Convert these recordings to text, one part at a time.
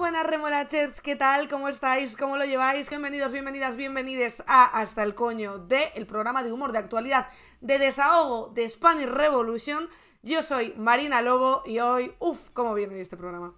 buenas remolachets, ¿qué tal? ¿Cómo estáis? ¿Cómo lo lleváis? Bienvenidos, bienvenidas, bienvenides a Hasta el Coño de el programa de humor de actualidad de desahogo de Spanish Revolution. Yo soy Marina Lobo y hoy, uff, cómo viene este programa.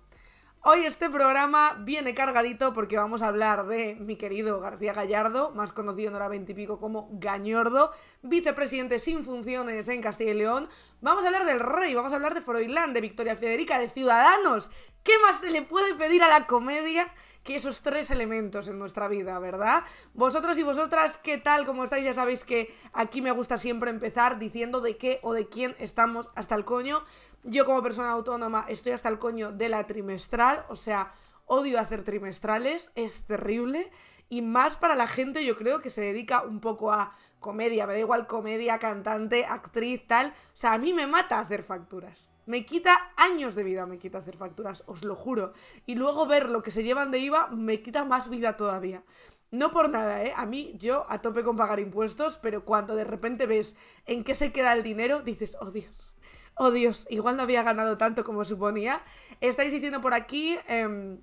Hoy este programa viene cargadito porque vamos a hablar de mi querido García Gallardo, más conocido en hora 20 y pico como Gañordo, vicepresidente sin funciones en Castilla y León. Vamos a hablar del rey, vamos a hablar de Froilán, de Victoria Federica, de Ciudadanos. ¿Qué más se le puede pedir a la comedia que esos tres elementos en nuestra vida, ¿verdad? Vosotros y vosotras, ¿qué tal? ¿Cómo estáis? Ya sabéis que aquí me gusta siempre empezar diciendo de qué o de quién estamos hasta el coño. Yo como persona autónoma estoy hasta el coño de la trimestral, o sea, odio hacer trimestrales, es terrible. Y más para la gente, yo creo, que se dedica un poco a comedia, me da igual comedia, cantante, actriz, tal. O sea, a mí me mata hacer facturas. Me quita años de vida, me quita hacer facturas, os lo juro. Y luego ver lo que se llevan de IVA me quita más vida todavía. No por nada, ¿eh? A mí, yo a tope con pagar impuestos, pero cuando de repente ves en qué se queda el dinero, dices, oh Dios, oh Dios, igual no había ganado tanto como suponía. Estáis diciendo por aquí... Eh,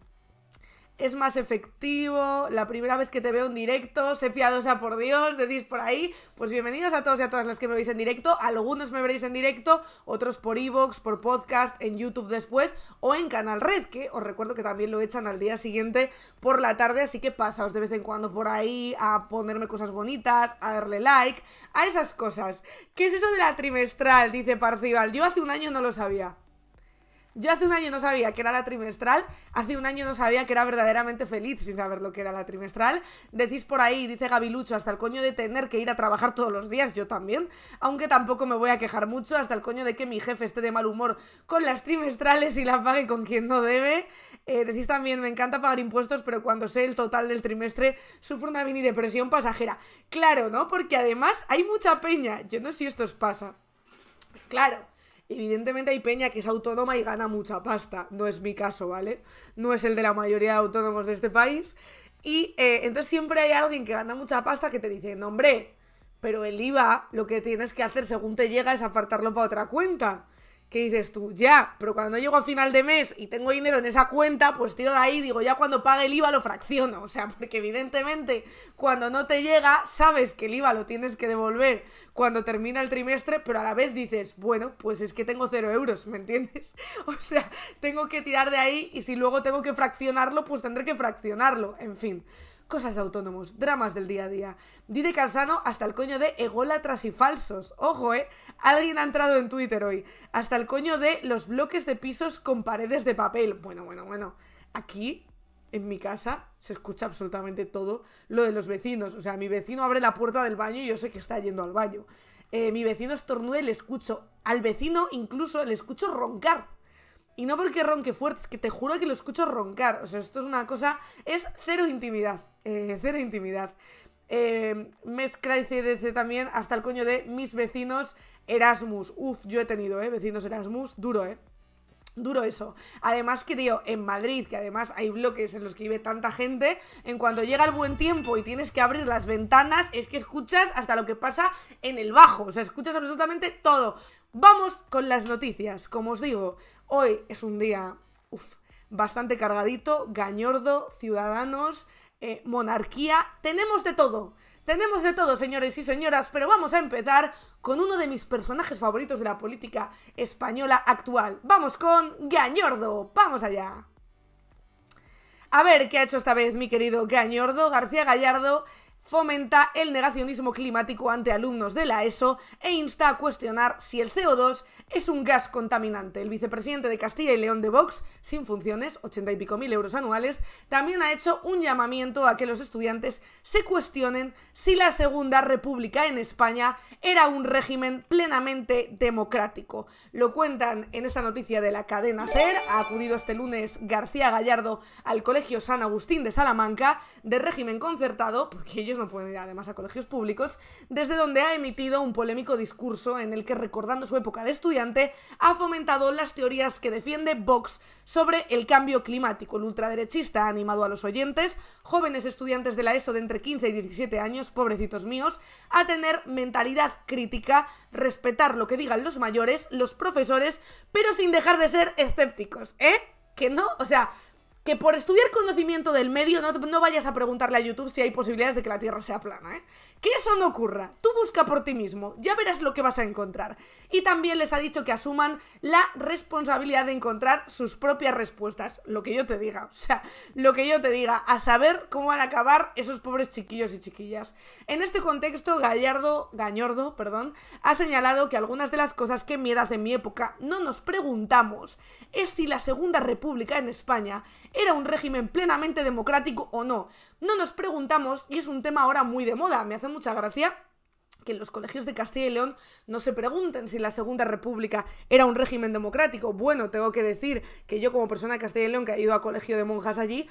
es más efectivo, la primera vez que te veo en directo, sé piadosa por Dios, decís por ahí, pues bienvenidos a todos y a todas las que me veis en directo, algunos me veréis en directo, otros por Evox, por podcast, en YouTube después o en Canal Red, que os recuerdo que también lo echan al día siguiente por la tarde, así que pasaos de vez en cuando por ahí a ponerme cosas bonitas, a darle like, a esas cosas. ¿Qué es eso de la trimestral? Dice Parcival, yo hace un año no lo sabía. Yo hace un año no sabía que era la trimestral, hace un año no sabía que era verdaderamente feliz sin saber lo que era la trimestral. Decís por ahí, dice Gabilucho, hasta el coño de tener que ir a trabajar todos los días, yo también, aunque tampoco me voy a quejar mucho, hasta el coño de que mi jefe esté de mal humor con las trimestrales y la pague con quien no debe. Eh, decís también, me encanta pagar impuestos, pero cuando sé el total del trimestre sufro una mini depresión pasajera. Claro, ¿no? Porque además hay mucha peña, yo no sé si esto os pasa. Claro, Evidentemente hay peña que es autónoma y gana mucha pasta. No es mi caso, ¿vale? No es el de la mayoría de autónomos de este país. Y eh, entonces siempre hay alguien que gana mucha pasta que te dice, no, hombre, pero el IVA lo que tienes que hacer según te llega es apartarlo para otra cuenta que dices tú, ya, pero cuando llego a final de mes y tengo dinero en esa cuenta, pues tiro de ahí, y digo, ya cuando pague el IVA lo fracciono, o sea, porque evidentemente cuando no te llega, sabes que el IVA lo tienes que devolver cuando termina el trimestre, pero a la vez dices, bueno, pues es que tengo cero euros, ¿me entiendes? O sea, tengo que tirar de ahí y si luego tengo que fraccionarlo, pues tendré que fraccionarlo, en fin cosas de autónomos, dramas del día a día. Dide cansano hasta el coño de ególatras y falsos. Ojo, eh. Alguien ha entrado en Twitter hoy. Hasta el coño de los bloques de pisos con paredes de papel. Bueno, bueno, bueno. Aquí, en mi casa, se escucha absolutamente todo lo de los vecinos. O sea, mi vecino abre la puerta del baño y yo sé que está yendo al baño. Eh, mi vecino estornuda y le escucho. Al vecino incluso le escucho roncar. Y no porque ronque fuerte, que te juro que lo escucho roncar. O sea, esto es una cosa... Es cero intimidad. Eh, cero intimidad. Eh, mezcla y CDC también, hasta el coño de mis vecinos Erasmus, uff, yo he tenido, ¿eh? Vecinos Erasmus, duro, ¿eh? Duro eso. Además que, tío, en Madrid, que además hay bloques en los que vive tanta gente, en cuanto llega el buen tiempo y tienes que abrir las ventanas, es que escuchas hasta lo que pasa en el bajo. O sea, escuchas absolutamente todo. Vamos con las noticias. Como os digo, hoy es un día, uff, bastante cargadito, gañordo, ciudadanos, eh, monarquía. Tenemos de todo. Tenemos de todo, señores y señoras, pero vamos a empezar con uno de mis personajes favoritos de la política española actual. Vamos con Gañordo, vamos allá. A ver qué ha hecho esta vez mi querido Gañordo García Gallardo fomenta el negacionismo climático ante alumnos de la ESO e insta a cuestionar si el CO2 es un gas contaminante. El vicepresidente de Castilla y León de Vox, sin funciones, 80 y pico mil euros anuales, también ha hecho un llamamiento a que los estudiantes se cuestionen si la Segunda República en España era un régimen plenamente democrático. Lo cuentan en esta noticia de la cadena SER, ha acudido este lunes García Gallardo al Colegio San Agustín de Salamanca, de régimen concertado, porque ellos no pueden ir además a colegios públicos, desde donde ha emitido un polémico discurso en el que, recordando su época de estudiante, ha fomentado las teorías que defiende Vox sobre el cambio climático. El ultraderechista ha animado a los oyentes, jóvenes estudiantes de la ESO de entre 15 y 17 años, pobrecitos míos, a tener mentalidad crítica, respetar lo que digan los mayores, los profesores, pero sin dejar de ser escépticos, ¿eh? Que no, o sea, que por estudiar conocimiento del medio no, vayas a preguntarle a YouTube si hay posibilidades de que la Tierra sea plana, ¿eh? Que eso no ocurra. Tú busca por ti mismo, ya verás lo que vas a encontrar. Y también les ha dicho que asuman la responsabilidad de encontrar sus propias respuestas, lo que yo te diga, o sea, lo que yo te diga, a saber cómo van a acabar esos pobres chiquillos y chiquillas. En este contexto, Gallardo, Gañordo, perdón, ha señalado que algunas de las cosas que en mi en mi época, no nos preguntamos es si la Segunda República en España era un régimen plenamente democrático o no. No nos preguntamos, y es un tema ahora muy de moda, me hace mucha gracia, que en los colegios de Castilla y León no se pregunten si la Segunda República era un régimen democrático. Bueno, tengo que decir que yo como persona de Castilla y León que he ido a colegio de monjas allí,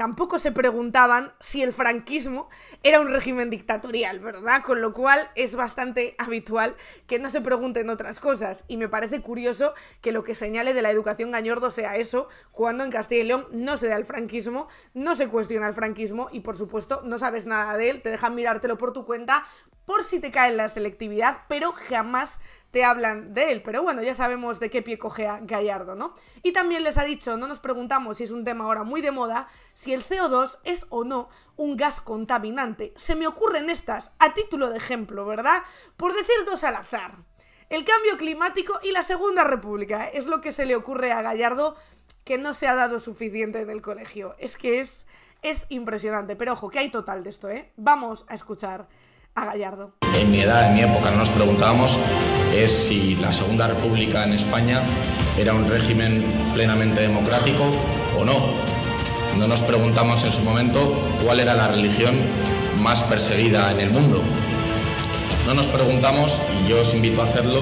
tampoco se preguntaban si el franquismo era un régimen dictatorial, ¿verdad? Con lo cual es bastante habitual que no se pregunten otras cosas. Y me parece curioso que lo que señale de la educación gañordo sea eso, cuando en Castilla y León no se da el franquismo, no se cuestiona el franquismo y por supuesto no sabes nada de él, te dejan mirártelo por tu cuenta por si te cae en la selectividad, pero jamás te hablan de él. Pero bueno, ya sabemos de qué pie coge Gallardo, ¿no? Y también les ha dicho, no nos preguntamos si es un tema ahora muy de moda, si el CO2 es o no un gas contaminante. Se me ocurren estas, a título de ejemplo, ¿verdad? Por decir dos al azar. El cambio climático y la Segunda República es lo que se le ocurre a Gallardo que no se ha dado suficiente en el colegio. Es que es, es impresionante. Pero ojo, que hay total de esto, ¿eh? Vamos a escuchar en mi edad, en mi época, no nos preguntábamos es si la Segunda República en España era un régimen plenamente democrático o no. No nos preguntamos en su momento cuál era la religión más perseguida en el mundo. No nos preguntamos, y yo os invito a hacerlo,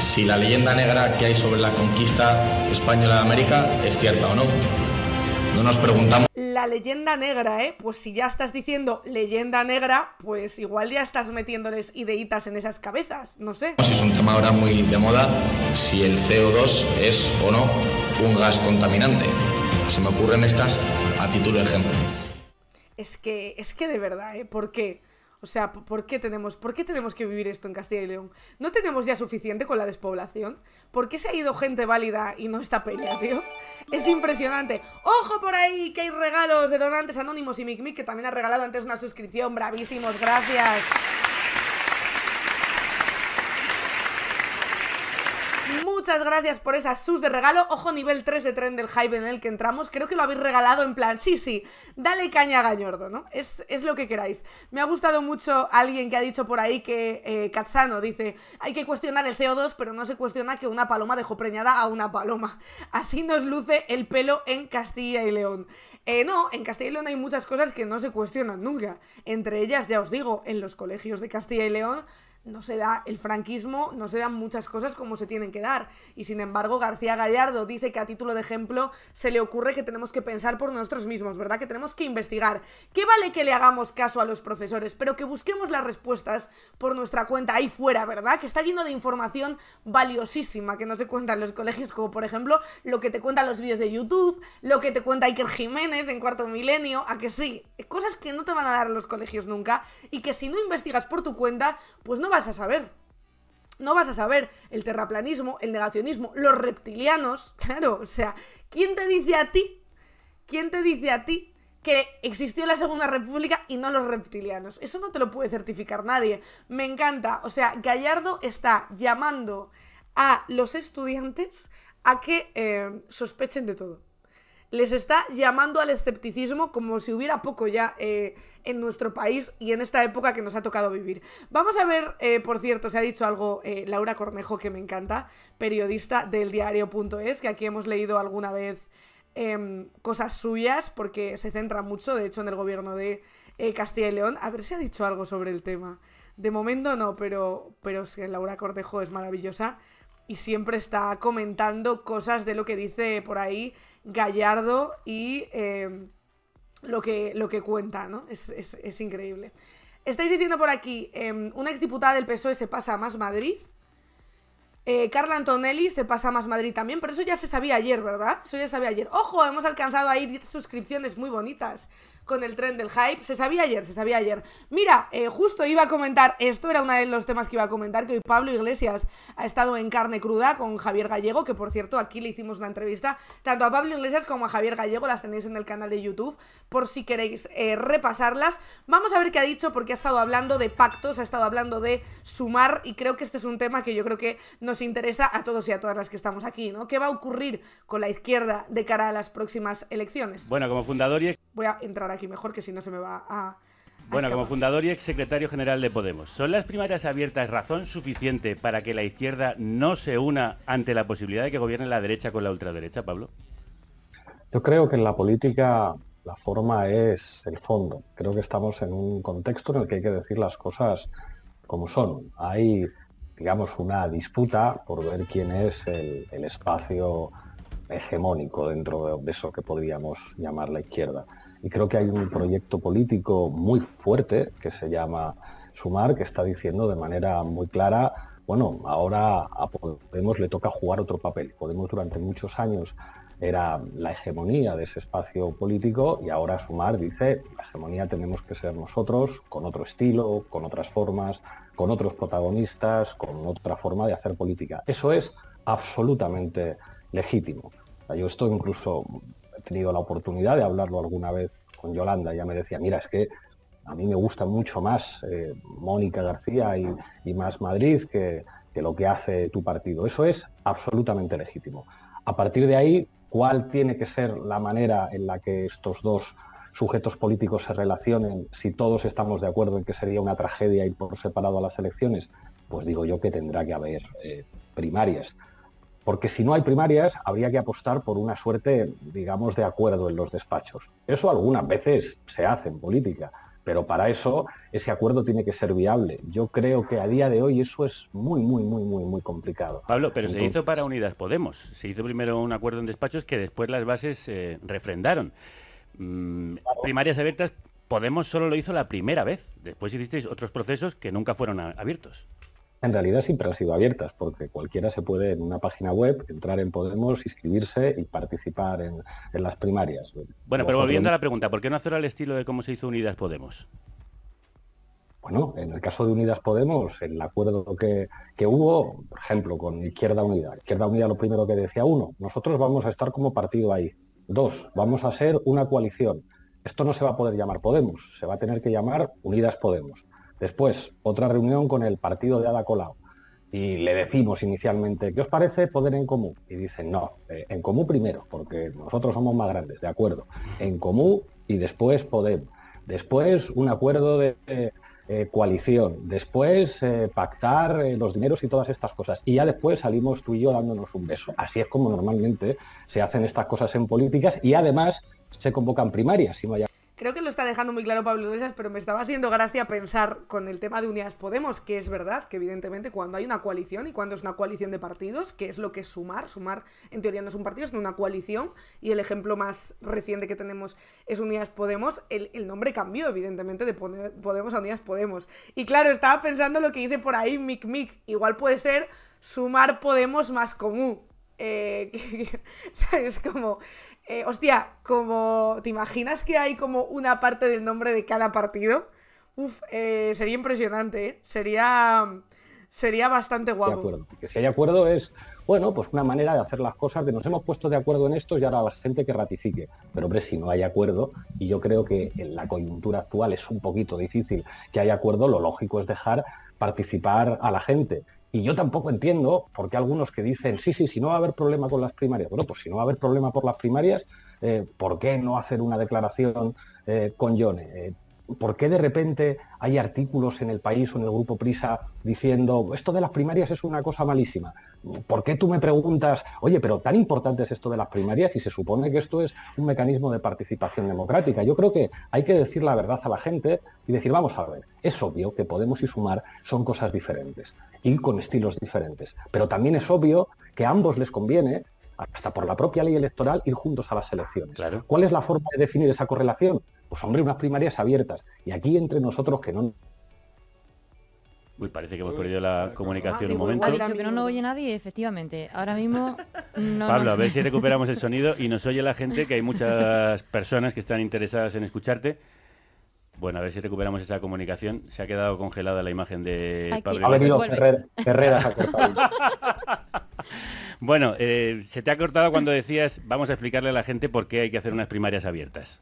si la leyenda negra que hay sobre la conquista española de América es cierta o no. No nos preguntamos. La leyenda negra, ¿eh? Pues si ya estás diciendo leyenda negra, pues igual ya estás metiéndoles ideitas en esas cabezas, no sé. es un tema ahora muy de moda, si el CO2 es o no un gas contaminante. Se me ocurren estas a título de ejemplo. Es que, es que de verdad, ¿eh? Porque... O sea, ¿por qué, tenemos, tenemos que vivir esto en Castilla y León? ¿No tenemos ya suficiente con la despoblación? ¿Por qué se ha ido gente válida y no está peña, tío? Es impresionante. ¡Ojo por ahí! Que hay regalos de donantes anónimos y MicMic, que también ha regalado antes una suscripción. ¡Bravísimos! ¡Gracias! Muchas gracias por esas sus de regalo. Ojo, nivel 3 de tren del hype en el que entramos. Creo que lo habéis regalado en plan, sí, sí, dale caña a Gañordo, ¿no? Es, lo que queráis. Me ha gustado mucho alguien que ha dicho por ahí que eh, dice, hay que cuestionar el CO2, pero no se cuestiona que una paloma dejó preñada a una paloma. Así nos luce el pelo en Castilla y León. Eh, no, en Castilla y León hay muchas cosas que no se cuestionan nunca. Entre ellas, ya os digo, en los colegios de Castilla y León no se da el franquismo, no se dan muchas cosas como se tienen que dar. Y sin embargo, García Gallardo dice que a título de ejemplo se le ocurre que tenemos que pensar por nosotros mismos, ¿verdad? Que tenemos que investigar. qué vale que le hagamos caso a los profesores, pero que busquemos las respuestas por nuestra cuenta ahí fuera, ¿verdad? Que está lleno de información valiosísima que no se cuenta en los colegios, como por ejemplo lo que te cuentan los vídeos de YouTube, lo que te cuenta Iker Jiménez en Cuarto Milenio, a que sí, cosas que no te van a dar en los colegios nunca y que si no investigas por tu cuenta, pues no vas a saber. No vas a saber el terraplanismo, el negacionismo, los reptilianos, claro, o sea, ¿quién te dice a ti? ¿Quién te dice a ti que existió la Segunda República y no los reptilianos. Eso no te lo puede certificar nadie. Me encanta. O sea, Gallardo está llamando a los estudiantes a que eh, sospechen de todo les está llamando al escepticismo como si hubiera poco ya eh, en nuestro país y en esta época que nos ha tocado vivir. Vamos a ver, eh, por cierto, se ha dicho algo eh, Laura Cornejo, que me encanta, periodista del diario.es, que aquí hemos leído alguna vez em, cosas suyas porque se centra mucho, de hecho, en el gobierno de Castilla y León. A ver si ha dicho algo sobre el tema. De momento no, pero, pero es que Laura Cornejo es maravillosa y siempre está comentando cosas de lo que dice por ahí Gallardo y eh, lo, que, lo que cuenta, ¿no? Es, increíble. Estáis diciendo por aquí, em, una exdiputada del PSOE se pasa a Más Madrid. Eh, Carla Antonelli se pasa a Más Madrid también, pero eso ya se sabía ayer, ¿verdad? Eso ya se sabía ayer. ¡Ojo! Hemos alcanzado ahí 10 suscripciones muy bonitas con el tren del hype. Se sabía ayer, se sabía ayer. Mira, eh, justo iba a comentar, esto era uno de los temas que iba a comentar, que hoy Pablo Iglesias ha estado en carne cruda con Javier Gallego, que por cierto aquí le hicimos una entrevista, tanto a Pablo Iglesias como a Javier Gallego, las tenéis en el canal de YouTube, por si queréis eh, repasarlas. Vamos a ver qué ha dicho, porque ha estado hablando de pactos, ha estado hablando de sumar, y creo que este es un tema que yo creo que nos interesa a todos y a todas las que estamos aquí, ¿no? ¿Qué va a ocurrir con la izquierda de cara a las próximas elecciones? Bueno, como fundador y voy a entrar aquí mejor que si no se me va a... Bueno, como fundador y ex secretario general de Podemos, ¿son las primarias abiertas razón suficiente para que la izquierda no se una ante la posibilidad de que gobierne la derecha con la ultraderecha, Pablo? Yo creo que en la política la forma es el fondo. Creo que estamos en un contexto en el que hay que decir las cosas como son. Hay, digamos, una disputa por ver quién es el espacio hegemónico dentro de eso que podríamos llamar la izquierda. Y creo que hay un proyecto político muy fuerte que se llama Sumar, que está diciendo de manera muy clara, bueno, ahora a Podemos le toca jugar otro papel. Podemos durante muchos años era la hegemonía de ese espacio político y ahora Sumar dice, la hegemonía tenemos que ser nosotros, con otro estilo, con otras formas, con otros protagonistas, con otra forma de hacer política. Eso es absolutamente legítimo. Yo estoy incluso tenido la oportunidad de hablarlo alguna vez con Yolanda, ya me decía, mira, es que a mí me gusta mucho más eh, Mónica García y, más Madrid que, lo que hace tu partido. Eso es absolutamente legítimo. A partir de ahí, ¿cuál tiene que ser la manera en la que estos dos sujetos políticos se relacionen, si todos estamos de acuerdo en que sería una tragedia ir por separado a las elecciones, pues digo yo que tendrá que haber eh, primarias porque si no hay primarias habría que apostar por una suerte, digamos, de acuerdo en los despachos. Eso algunas veces se hace en política, pero para eso ese acuerdo tiene que ser viable. Yo creo que a día de hoy eso es muy, muy, muy, muy, muy complicado. Pablo, pero se hizo para Unidas Podemos. Se hizo primero un acuerdo en despachos que después las bases se eh, refrendaron. Mm, primarias abiertas, Podemos solo lo hizo la primera vez. Después hicisteis otros procesos que nunca fueron abiertos en realidad siempre han sido abiertas, porque cualquiera se puede en una página web entrar en Podemos, inscribirse y participar en, las primarias. Bueno, pero volviendo a la pregunta, ¿por qué no hacer al estilo de cómo se hizo Unidas Podemos? Bueno, en el caso de Unidas Podemos, el acuerdo que, hubo, por ejemplo, con Izquierda Unida. Izquierda Unida lo primero que decía, uno, nosotros vamos a estar como partido ahí. Dos, vamos a ser una coalición. Esto no se va a poder llamar Podemos, se va a tener que llamar Unidas Podemos. Después, otra reunión con el partido de Ada Colau. Y le decimos inicialmente, ¿qué os parece poder en común? Y dicen, no, eh, en común primero, porque nosotros somos más grandes, de acuerdo. En común y después poder. Después un acuerdo de eh, coalición. Después eh, pactar los dineros y todas estas cosas. Y ya después salimos tú y yo dándonos un beso. Así es como normalmente se hacen estas cosas en políticas y además se convocan primarias. y no Creo que lo está dejando muy claro Pablo Iglesias, pero me estaba haciendo gracia pensar con el tema de Unidas Podemos, que es verdad que evidentemente cuando hay una coalición y cuando es una coalición de partidos, que es lo que es sumar, sumar en teoría no es un partido, sino una coalición, y el ejemplo más reciente que tenemos es Unidas Podemos, el, nombre cambió evidentemente de Podemos a Unidas Podemos. Y claro, estaba pensando lo que dice por ahí Mick Mick igual puede ser sumar Podemos más común. Eh, es eh, hostia, como. ¿Te imaginas que hay como una parte del nombre de cada partido? Uf, eh, sería impresionante, ¿eh? Sería. Sería bastante guapo. Que si hay acuerdo es, bueno, pues una manera de hacer las cosas, de nos hemos puesto de acuerdo en esto y ahora la gente que ratifique. Pero hombre, si no hay acuerdo, y yo creo que en la coyuntura actual es un poquito difícil que haya acuerdo, lo lógico es dejar participar a la gente y yo tampoco entiendo por qué algunos que dicen, sí, sí, si no va a haber problema con las primarias, bueno, pues si no va a haber problema por las primarias, eh, ¿por qué no hacer una declaración eh, con Yone? Eh, ¿Por qué de repente hay artículos en el país o en el grupo Prisa diciendo esto de las primarias es una cosa malísima? ¿Por qué tú me preguntas, oye, pero tan importante es esto de las primarias y se supone que esto es un mecanismo de participación democrática? Yo creo que hay que decir la verdad a la gente y decir, vamos a ver, es obvio que Podemos y Sumar son cosas diferentes y con estilos diferentes, pero también es obvio que a ambos les conviene hasta por la propia ley electoral, ir juntos a las elecciones. ¿Cuál es la forma de definir esa correlación? Pues hombre, unas primarias abiertas. Y aquí entre nosotros que no... Uy, parece que hemos perdido la comunicación ah, un momento. que no nos oye nadie, efectivamente. Ahora mismo Pablo, a ver si recuperamos el sonido y nos oye la gente, que hay muchas personas que están interesadas en escucharte. Bueno, a ver si recuperamos esa comunicación. Se ha quedado congelada la imagen de Pablo. Bueno, se te ha cortado cuando decías, vamos a explicarle a la gente por qué hay que hacer unas primarias abiertas.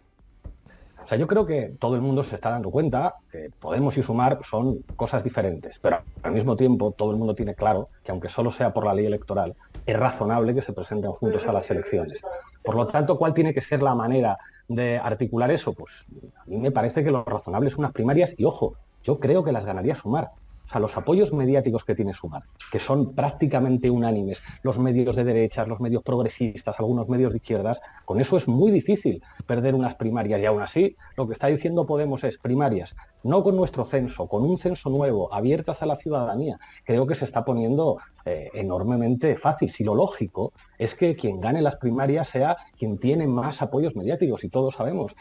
O sea, yo creo que todo el mundo se está dando cuenta que Podemos y Sumar son cosas diferentes, pero al mismo tiempo todo el mundo tiene claro que aunque solo sea por la ley electoral, es razonable que se presenten juntos a las elecciones. Por lo tanto, ¿cuál tiene que ser la manera de articular eso? Pues a mí me parece que lo razonable son unas primarias y ojo, yo creo que las ganaría Sumar a los apoyos mediáticos que tiene Sumar, que son prácticamente unánimes, los medios de derechas, los medios progresistas, algunos medios de izquierdas, con eso es muy difícil perder unas primarias. Y aún así, lo que está diciendo Podemos es primarias, no con nuestro censo, con un censo nuevo, abiertas a la ciudadanía. Creo que se está poniendo eh, enormemente fácil. Si lo lógico es que quien gane las primarias sea quien tiene más apoyos mediáticos, y todos sabemos.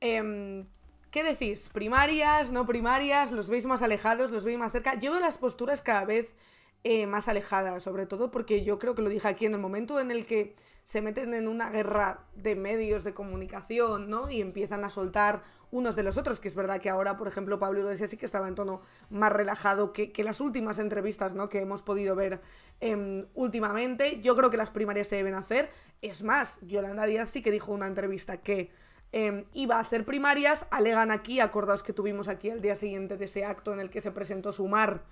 Em, ¿Qué decís? ¿Primarias? ¿No primarias? ¿Los veis más alejados? ¿Los veis más cerca? Yo veo las posturas cada vez eh, más alejadas, sobre todo porque yo creo que lo dije aquí en el momento en el que se meten en una guerra de medios de comunicación, ¿no? Y empiezan a soltar unos de los otros, que es verdad que ahora, por ejemplo, Pablo Iglesias sí que estaba en tono más relajado que, las últimas entrevistas, ¿no? Que hemos podido ver em, últimamente. Yo creo que las primarias se deben hacer. Es más, Yolanda Díaz sí que dijo en una entrevista que Em, iba a hacer primarias, alegan aquí, acordaos que tuvimos aquí el día siguiente de ese acto en el que se presentó Sumar,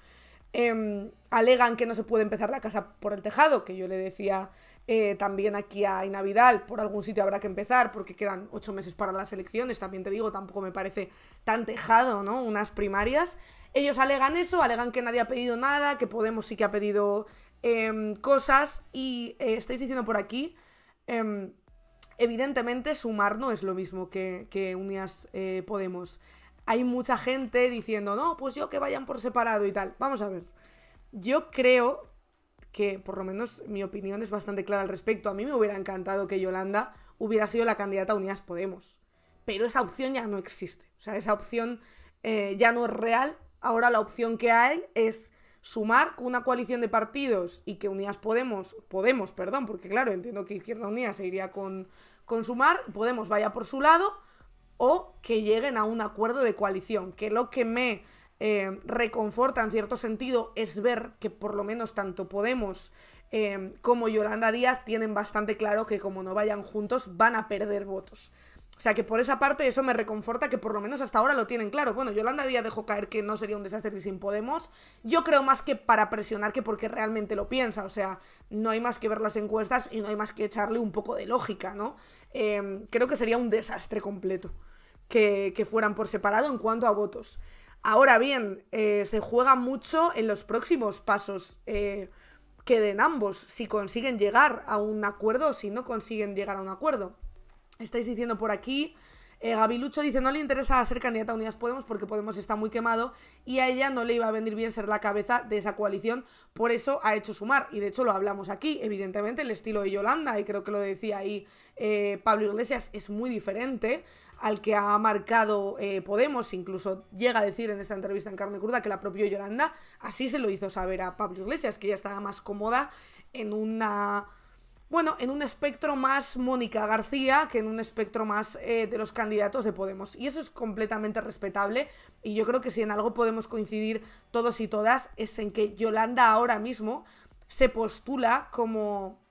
em, alegan que no se puede empezar la casa por el tejado, que yo le decía eh, también aquí a Inavidal, por algún sitio habrá que empezar, porque quedan ocho meses para las elecciones, también te digo, tampoco me parece tan tejado, ¿no? Unas primarias. Ellos alegan eso, alegan que nadie ha pedido nada, que Podemos sí que ha pedido em, cosas, y eh, estáis diciendo por aquí... Evidentemente, sumar no es lo mismo que, Unidas eh, Podemos. Hay mucha gente diciendo, no, pues yo que vayan por separado y tal. Vamos a ver. Yo creo que, por lo menos, mi opinión es bastante clara al respecto. A mí me hubiera encantado que Yolanda hubiera sido la candidata a Unidas Podemos. Pero esa opción ya no existe. O sea, esa opción eh, ya no es real. Ahora la opción que hay es sumar con una coalición de partidos y que Unidas Podemos, Podemos, perdón, porque claro, entiendo que Izquierda Unida se iría con, consumar, Podemos vaya por su lado o que lleguen a un acuerdo de coalición, que lo que me eh, reconforta en cierto sentido es ver que por lo menos tanto Podemos eh, como Yolanda Díaz tienen bastante claro que como no vayan juntos van a perder votos. O sea que por esa parte eso me reconforta que por lo menos hasta ahora lo tienen claro. Bueno, Yolanda Díaz dejó caer que no sería un desastre sin Podemos. Yo creo más que para presionar que porque realmente lo piensa. O sea, no hay más que ver las encuestas y no hay más que echarle un poco de lógica, ¿no? Em, creo que sería un desastre completo que, fueran por separado en cuanto a votos. Ahora bien, eh, se juega mucho en los próximos pasos. Eh, que den ambos, si consiguen llegar a un acuerdo o si no consiguen llegar a un acuerdo. Estáis diciendo por aquí. Eh, Gabilucho dice, no le interesa ser candidata a Unidas Podemos porque Podemos está muy quemado y a ella no le iba a venir bien ser la cabeza de esa coalición, por eso ha hecho sumar. Y de hecho lo hablamos aquí, evidentemente el estilo de Yolanda, y creo que lo decía ahí eh, Pablo Iglesias, es muy diferente al que ha marcado eh, Podemos, incluso llega a decir en esta entrevista en Carne Cruda que la propia Yolanda así se lo hizo saber a Pablo Iglesias, que ella estaba más cómoda en una bueno, en un espectro más Mónica García que en un espectro más eh, de los candidatos de Podemos. Y eso es completamente respetable y yo creo que si en algo podemos coincidir todos y todas es en que Yolanda ahora mismo se postula como...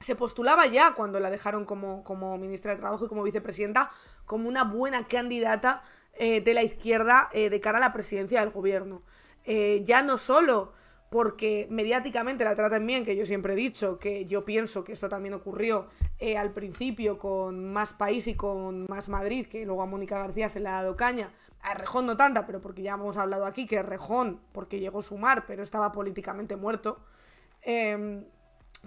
Se postulaba ya cuando la dejaron como, como ministra de Trabajo y como vicepresidenta como una buena candidata eh, de la izquierda eh, de cara a la presidencia del gobierno. ya no solo porque mediáticamente la tratan bien, que yo siempre he dicho que yo pienso que esto también ocurrió eh, al principio con Más País y con Más Madrid, que luego a Mónica García se le ha dado caña. A Rejón no tanta, pero porque ya hemos hablado aquí que Rejón, porque llegó a sumar, pero estaba políticamente muerto. Em,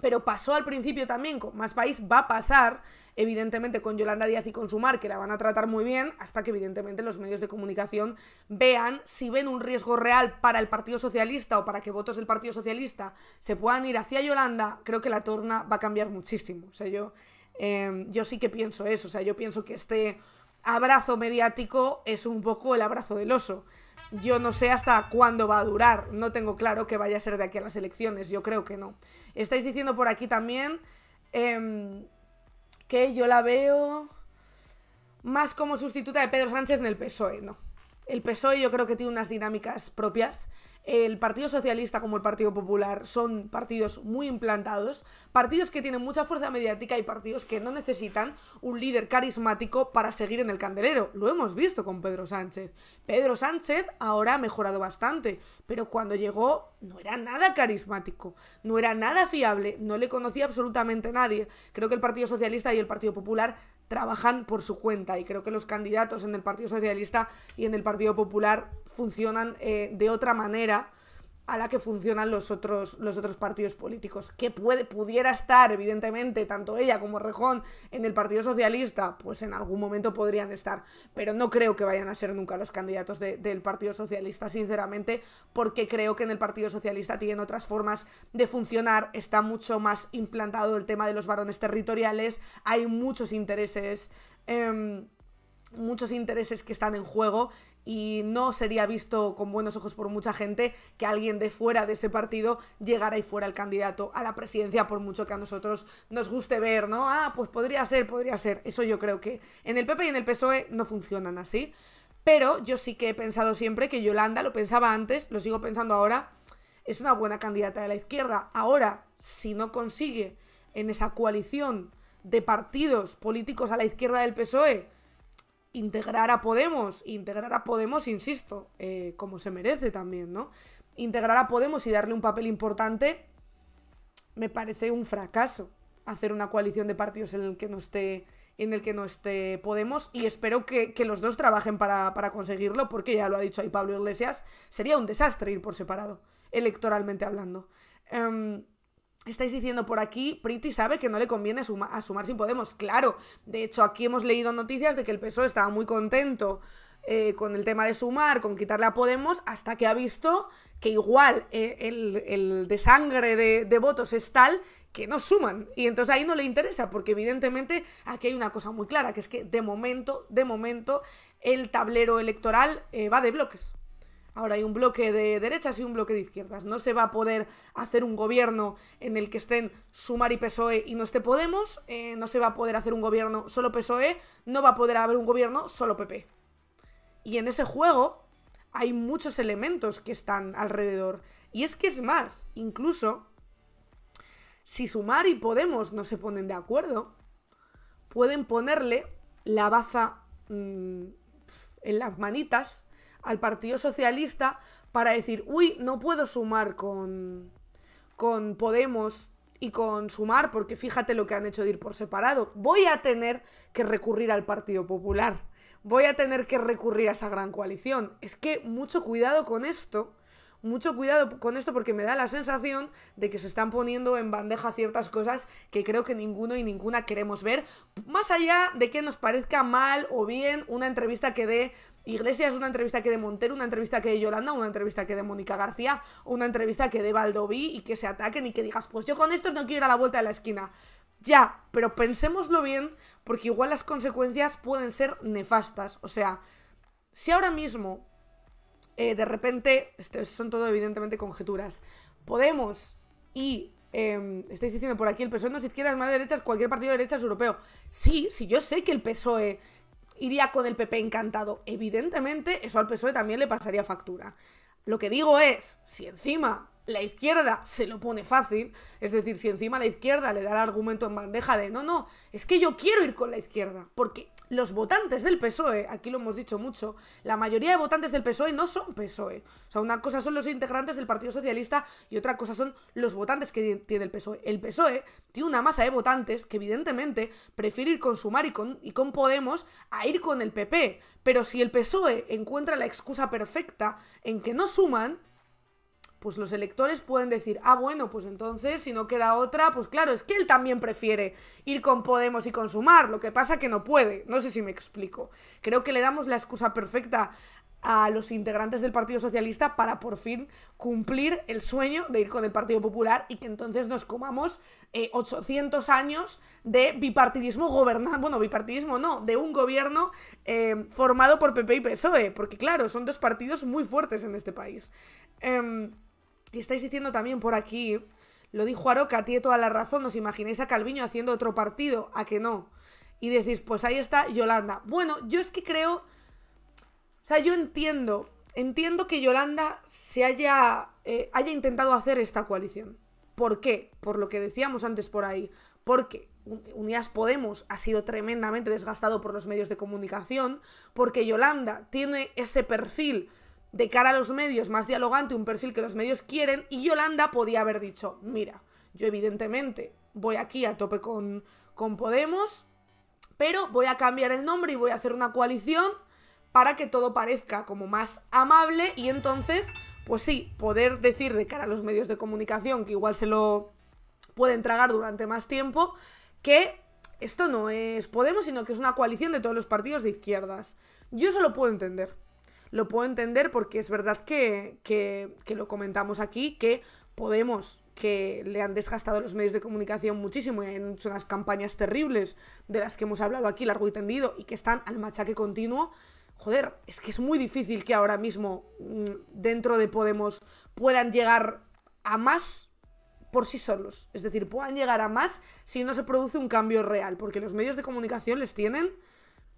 pero pasó al principio también con Más País, va a pasar evidentemente con Yolanda Díaz y con Sumar, que la van a tratar muy bien, hasta que evidentemente los medios de comunicación vean si ven un riesgo real para el Partido Socialista o para que votos del Partido Socialista se puedan ir hacia Yolanda, creo que la torna va a cambiar muchísimo. O sea, yo, em, yo sí que pienso eso, o sea, yo pienso que este abrazo mediático es un poco el abrazo del oso yo no sé hasta cuándo va a durar. No tengo claro que vaya a ser de aquí a las elecciones. Yo creo que no. Estáis diciendo por aquí también em, que yo la veo más como sustituta de Pedro Sánchez en el PSOE. No. El PSOE yo creo que tiene unas dinámicas propias el Partido Socialista como el Partido Popular son partidos muy implantados, partidos que tienen mucha fuerza mediática y partidos que no necesitan un líder carismático para seguir en el candelero. Lo hemos visto con Pedro Sánchez. Pedro Sánchez ahora ha mejorado bastante, pero cuando llegó no era nada carismático, no era nada fiable, no le conocía absolutamente nadie. Creo que el Partido Socialista y el Partido Popular trabajan por su cuenta y creo que los candidatos en el Partido Socialista y en el Partido Popular funcionan eh, de otra manera a la que funcionan los otros, los otros partidos políticos. Que puede, pudiera estar, evidentemente, tanto ella como Rejón en el Partido Socialista, pues en algún momento podrían estar. Pero no creo que vayan a ser nunca los candidatos del Partido Socialista, sinceramente, porque creo que en el Partido Socialista tienen otras formas de funcionar. Está mucho más implantado el tema de los varones territoriales. Hay muchos intereses. Em, muchos intereses que están en juego y no sería visto con buenos ojos por mucha gente que alguien de fuera de ese partido llegara y fuera el candidato a la presidencia, por mucho que a nosotros nos guste ver, ¿no? Ah, pues podría ser, podría ser. Eso yo creo que en el PP y en el PSOE no funcionan así. Pero yo sí que he pensado siempre que Yolanda, lo pensaba antes, lo sigo pensando ahora, es una buena candidata de la izquierda. Ahora, si no consigue en esa coalición de partidos políticos a la izquierda del PSOE, integrar a Podemos, integrar a Podemos, insisto, eh, como se merece también, ¿no? Integrar a Podemos y darle un papel importante me parece un fracaso hacer una coalición de partidos en el que no esté en el que no esté Podemos y espero que, los dos trabajen para, conseguirlo porque ya lo ha dicho ahí Pablo Iglesias, sería un desastre ir por separado, electoralmente hablando. Em, Estáis diciendo por aquí, Priti sabe que no le conviene a sumar sin Podemos. Claro, de hecho aquí hemos leído noticias de que el PSOE estaba muy contento eh, con el tema de sumar, con quitarle a Podemos, hasta que ha visto que igual eh, el, de desangre de, votos es tal que no suman. Y entonces ahí no le interesa, porque evidentemente aquí hay una cosa muy clara, que es que de momento, de momento, el tablero electoral eh, va de bloques. Ahora hay un bloque de derechas y un bloque de izquierdas. No se va a poder hacer un gobierno en el que estén Sumar y PSOE y no esté Podemos. Eh, no se va a poder hacer un gobierno solo PSOE. No va a poder haber un gobierno solo PP. Y en ese juego hay muchos elementos que están alrededor. Y es que es más, incluso si Sumar y Podemos no se ponen de acuerdo, pueden ponerle la baza mm, en las manitas al Partido Socialista para decir, uy, no puedo sumar con, con Podemos y con Sumar, porque fíjate lo que han hecho de ir por separado. Voy a tener que recurrir al Partido Popular. Voy a tener que recurrir a esa gran coalición. Es que mucho cuidado con esto. Mucho cuidado con esto porque me da la sensación de que se están poniendo en bandeja ciertas cosas que creo que ninguno y ninguna queremos ver. Más allá de que nos parezca mal o bien una entrevista que dé Iglesias, una entrevista que de Montero, una entrevista que de Yolanda, una entrevista que de Mónica García, una entrevista que de Valdoví y que se ataquen y que digas, pues yo con estos no quiero ir a la vuelta de la esquina. Ya, pero pensémoslo bien, porque igual las consecuencias pueden ser nefastas. O sea, si ahora mismo, eh, de repente, esto son todo evidentemente conjeturas, Podemos y em, estáis diciendo por aquí el PSOE no es izquierda, es más derecha, derechas, cualquier partido de es europeo. Sí, sí, yo sé que el PSOE iría con el PP encantado. Evidentemente, eso al PSOE también le pasaría factura. Lo que digo es, si encima la izquierda se lo pone fácil, es decir, si encima la izquierda le da el argumento en bandeja de no, no, es que yo quiero ir con la izquierda, porque los votantes del PSOE, aquí lo hemos dicho mucho, la mayoría de votantes del PSOE no son PSOE. O sea, una cosa son los integrantes del Partido Socialista y otra cosa son los votantes que tiene el PSOE. El PSOE tiene una masa de votantes que evidentemente prefiere ir con Sumar y con, y con Podemos a ir con el PP. Pero si el PSOE encuentra la excusa perfecta en que no suman, pues los electores pueden decir, ah, bueno, pues entonces si no queda otra, pues claro, es que él también prefiere ir con Podemos y con Sumar, lo que pasa que no puede, no sé si me explico. Creo que le damos la excusa perfecta a los integrantes del Partido Socialista para por fin cumplir el sueño de ir con el Partido Popular y que entonces nos comamos 800 eh, años de bipartidismo gobernado, bueno, bipartidismo no, de un gobierno eh, formado por PP y PSOE, porque claro, son dos partidos muy fuertes en este país. Em, y estáis diciendo también por aquí, lo dijo Aroca, tiene toda la razón, ¿os imagináis a Calviño haciendo otro partido? ¿A que no? Y decís, pues ahí está Yolanda. Bueno, yo es que creo, o sea, yo entiendo, entiendo que Yolanda se haya, eh, haya intentado hacer esta coalición. ¿Por qué? Por lo que decíamos antes por ahí. Porque Unidas Podemos ha sido tremendamente desgastado por los medios de comunicación, porque Yolanda tiene ese perfil de cara a los medios más dialogante, un perfil que los medios quieren, y Yolanda podía haber dicho, mira, yo evidentemente voy aquí a tope con, con Podemos, pero voy a cambiar el nombre y voy a hacer una coalición para que todo parezca como más amable y entonces, pues sí, poder decir de cara a los medios de comunicación, que igual se lo pueden tragar durante más tiempo, que esto no es Podemos, sino que es una coalición de todos los partidos de izquierdas. Yo se lo puedo entender lo puedo entender porque es verdad que, lo comentamos aquí, que Podemos, que le han desgastado los medios de comunicación muchísimo y han hecho unas campañas terribles de las que hemos hablado aquí largo y tendido y que están al machaque continuo, joder, es que es muy difícil que ahora mismo mm, dentro de Podemos puedan llegar a más por sí solos. Es decir, puedan llegar a más si no se produce un cambio real, porque los medios de comunicación les tienen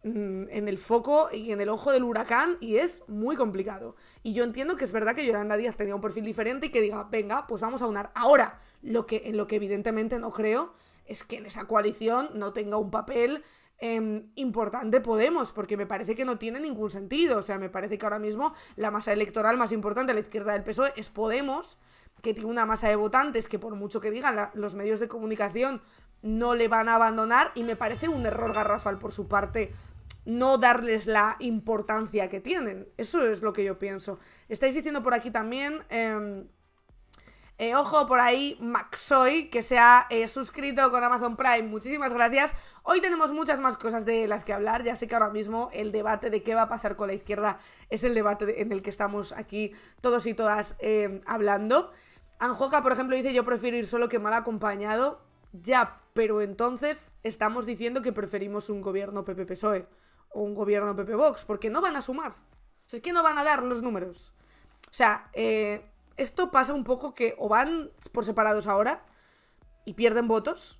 Mm, en el foco y en el ojo del huracán y es muy complicado. Y yo entiendo que es verdad que Yolanda Díaz tenía un perfil diferente y que diga, venga, pues vamos a unar. Ahora, lo que, en lo que evidentemente no creo es que en esa coalición no tenga un papel em, importante Podemos, porque me parece que no tiene ningún sentido. O sea, me parece que ahora mismo la masa electoral más importante a la izquierda del PSOE es Podemos, que tiene una masa de votantes que por mucho que digan los medios de comunicación no le van a abandonar y me parece un error garrafal por su parte no darles la importancia que tienen. Eso es lo que yo pienso. Estáis diciendo por aquí también... Em, eh, ojo por ahí, Maxoy, que se ha eh, suscrito con Amazon Prime. Muchísimas gracias. Hoy tenemos muchas más cosas de las que hablar. Ya sé que ahora mismo el debate de qué va a pasar con la izquierda es el debate en el que estamos aquí todos y todas em, hablando. Anjoca, por ejemplo, dice yo prefiero ir solo que mal acompañado. Ya, pero entonces estamos diciendo que preferimos un gobierno PP-PSOE un gobierno PP Vox, porque no van a sumar. O es que no van a dar los números. O sea, eh, esto pasa un poco que o van por separados ahora y pierden votos,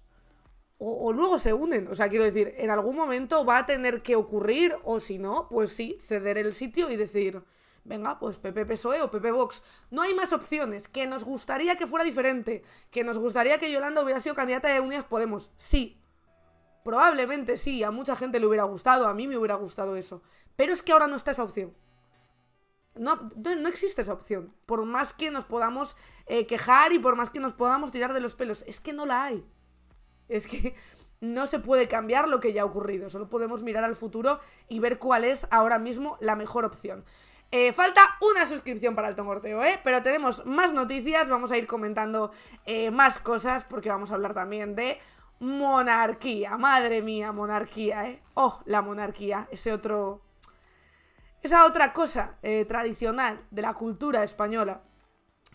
o, luego se unen. O sea, quiero decir, en algún momento va a tener que ocurrir, o si no, pues sí, ceder el sitio y decir, venga, pues PP PSOE o e PP Vox. No hay más opciones, que nos gustaría que fuera diferente, que nos gustaría que Yolanda hubiera sido candidata de Unidas Podemos. Sí, Probablemente sí, a mucha gente le hubiera gustado, a mí me hubiera gustado eso. Pero es que ahora no está esa opción. No, no existe esa opción. Por más que nos podamos eh, quejar y por más que nos podamos tirar de los pelos, es que no la hay. Es que no se puede cambiar lo que ya ha ocurrido, solo podemos mirar al futuro y ver cuál es ahora mismo la mejor opción. Eh, falta una suscripción para el Tongorteo, ¿eh? Pero tenemos más noticias, vamos a ir comentando eh, más cosas porque vamos a hablar también de monarquía, madre mía, monarquía, ¿eh? Oh, la monarquía, ese otro... Esa otra cosa eh, tradicional de la cultura española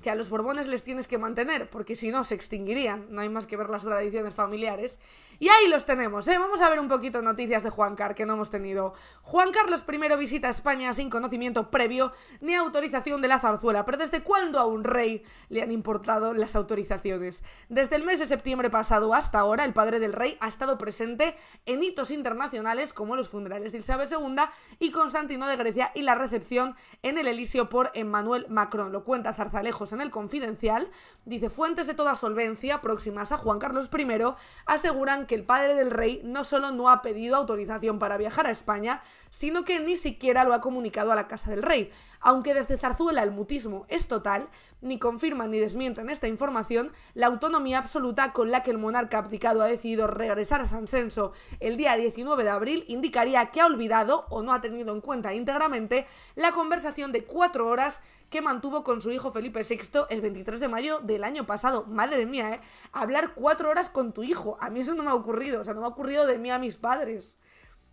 que a los borbones les tienes que mantener, porque si no se extinguirían, no hay más que ver las tradiciones familiares. Y ahí los tenemos, ¿eh? Vamos a ver un poquito noticias de Juan Carlos que no hemos tenido. Juan Carlos I visita España sin conocimiento previo ni autorización de la zarzuela, pero ¿desde cuándo a un rey le han importado las autorizaciones? Desde el mes de septiembre pasado hasta ahora, el padre del rey ha estado presente en hitos internacionales como los funerales de Isabel II y Constantino de Grecia y la recepción en el Elíseo por Emmanuel Macron. Lo cuenta Zarzalejos en el Confidencial. Dice, fuentes de toda solvencia próximas a Juan Carlos I aseguran que el padre del rey no solo no ha pedido autorización para viajar a España, sino que ni siquiera lo ha comunicado a la casa del rey. Aunque desde Zarzuela el mutismo es total, ni confirman ni desmienten esta información, la autonomía absoluta con la que el monarca abdicado ha decidido regresar a San Senso el día 19 de abril indicaría que ha olvidado o no ha tenido en cuenta íntegramente la conversación de cuatro horas que mantuvo con su hijo Felipe VI el 23 de mayo del año pasado. Madre mía, ¿eh? Hablar cuatro horas con tu hijo. A mí eso no me ha ocurrido. O sea, no me ha ocurrido de mí a mis padres.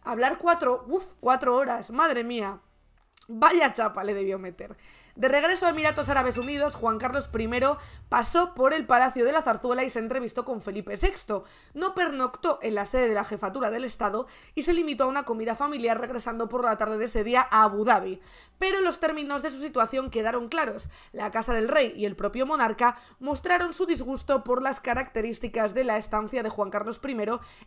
Hablar cuatro, uf, cuatro horas. Madre mía. Vaya chapa le debió meter. De regreso a Emiratos Árabes Unidos, Juan Carlos I pasó por el Palacio de la Zarzuela y se entrevistó con Felipe VI. No pernoctó en la sede de la jefatura del Estado y se limitó a una comida familiar regresando por la tarde de ese día a Abu Dhabi. Pero los términos de su situación quedaron claros. La Casa del Rey y el propio monarca mostraron su disgusto por las características de la estancia de Juan Carlos I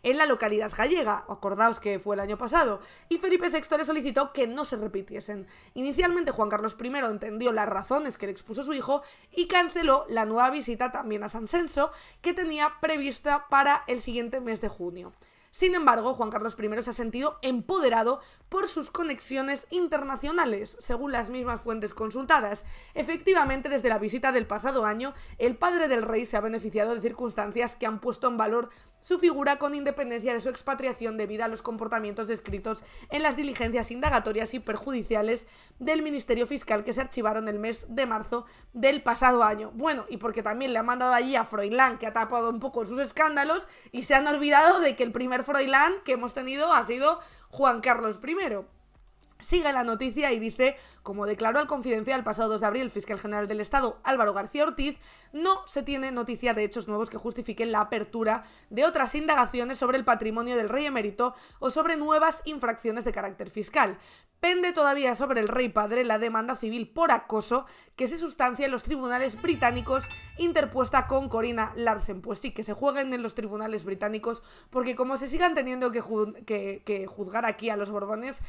en la localidad gallega, acordaos que fue el año pasado, y Felipe VI le solicitó que no se repitiesen. Inicialmente Juan Carlos I entendió dio las razones que le expuso su hijo y canceló la nueva visita también a San Senso que tenía prevista para el siguiente mes de junio. Sin embargo, Juan Carlos I se ha sentido empoderado por sus conexiones internacionales, según las mismas fuentes consultadas. Efectivamente, desde la visita del pasado año, el padre del rey se ha beneficiado de circunstancias que han puesto en valor su figura con independencia de su expatriación debido a los comportamientos descritos en las diligencias indagatorias y perjudiciales del Ministerio Fiscal que se archivaron el mes de marzo del pasado año. Bueno, y porque también le han mandado allí a Froilán, que ha tapado un poco sus escándalos, y se han olvidado de que el primer Froilán que hemos tenido ha sido Juan Carlos I. Sigue la noticia y dice, como declaró al Confidencial pasado 2 de abril el fiscal general del Estado Álvaro García Ortiz, no se tiene noticia de hechos nuevos que justifiquen la apertura de otras indagaciones sobre el patrimonio del rey emérito o sobre nuevas infracciones de carácter fiscal. Pende todavía sobre el rey padre la demanda civil por acoso que se sustancia en los tribunales británicos interpuesta con Corina Larsen. Pues sí, que se jueguen en los tribunales británicos porque como se sigan teniendo que juzgar aquí a los borbones,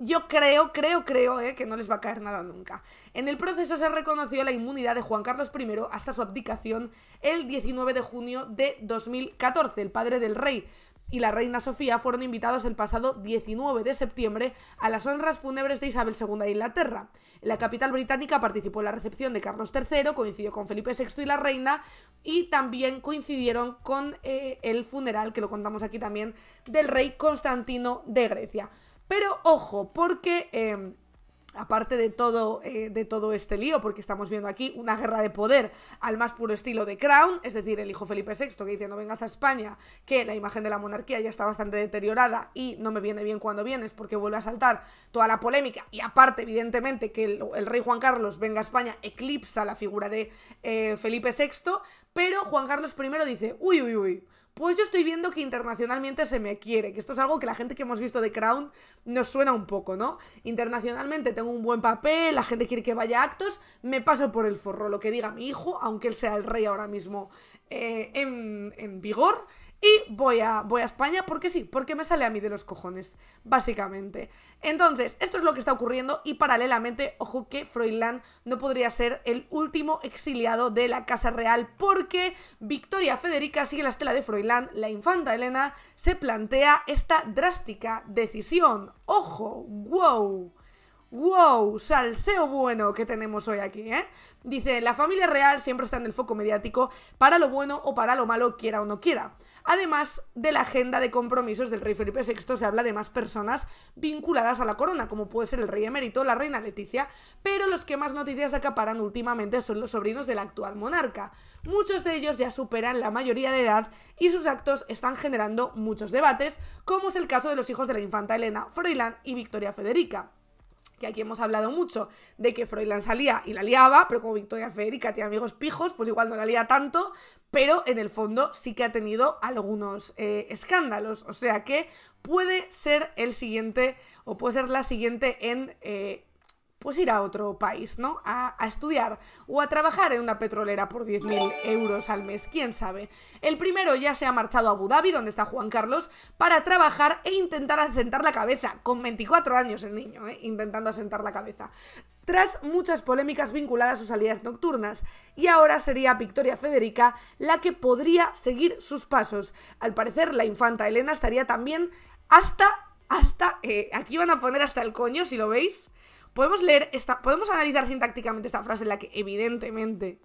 yo creo, creo, creo eh, que no les va a caer nada nunca. En el proceso se reconoció la inmunidad de Juan Carlos I hasta su abdicación el 19 de junio de 2014. El padre del rey y la reina Sofía fueron invitados el pasado 19 de septiembre a las honras fúnebres de Isabel II de Inglaterra. En la capital británica participó en la recepción de Carlos III, coincidió con Felipe VI y la reina, y también coincidieron con eh, el funeral, que lo contamos aquí también, del rey Constantino de Grecia. Pero ojo, porque... Em, aparte de todo, eh, de todo este lío, porque estamos viendo aquí una guerra de poder al más puro estilo de Crown, es decir, el hijo Felipe VI que dice no vengas a España, que la imagen de la monarquía ya está bastante deteriorada y no me viene bien cuando vienes porque vuelve a saltar toda la polémica y aparte, evidentemente, que el, rey Juan Carlos venga a España eclipsa la figura de eh, Felipe VI, pero Juan Carlos I dice, uy, uy, uy, pues yo estoy viendo que internacionalmente se me quiere, que esto es algo que la gente que hemos visto de Crown nos suena un poco, ¿no? Internacionalmente tengo un buen papel, la gente quiere que vaya a actos, me paso por el forro, lo que diga mi hijo, aunque él sea el rey ahora mismo eh, en vigor. Y voy a, voy a España porque sí, porque me sale a mí de los cojones, básicamente. Entonces, esto es lo que está ocurriendo y paralelamente, ojo que Froilán no podría ser el último exiliado de la Casa Real porque Victoria Federica sigue la estela de Froilán, la infanta Elena se plantea esta drástica decisión. Ojo, wow. ¡Wow! Salseo bueno que tenemos hoy aquí, ¿eh? Dice, la familia real siempre está en el foco mediático, para lo bueno o para lo malo, quiera o no quiera. Además de la agenda de compromisos del rey Felipe VI, se habla de más personas vinculadas a la corona, como puede ser el rey emérito, la reina Leticia, pero los que más noticias acaparan últimamente son los sobrinos del actual monarca. Muchos de ellos ya superan la mayoría de edad y sus actos están generando muchos debates, como es el caso de los hijos de la infanta Elena, Froilán y Victoria Federica que aquí hemos hablado mucho de que Freudland salía y la liaba, pero como Victoria Federica tiene amigos pijos, pues igual no la lía tanto, pero en el fondo sí que ha tenido algunos eh, escándalos, o sea que puede ser el siguiente o puede ser la siguiente en eh, pues ir a otro país, ¿no? A, estudiar o a trabajar en una petrolera por 10.000 euros al mes, quién sabe. El primero ya se ha marchado a Abu Dhabi, donde está Juan Carlos, para trabajar e intentar asentar la cabeza, con 24 años el niño, ¿eh? intentando asentar la cabeza. Tras muchas polémicas vinculadas a sus salidas nocturnas, y ahora sería Victoria Federica la que podría seguir sus pasos. Al parecer, la infanta Elena estaría también hasta, hasta, eh, aquí van a poner hasta el coño, si lo veis, Podemos leer podemos analizar sintácticamente esta frase en la que evidentemente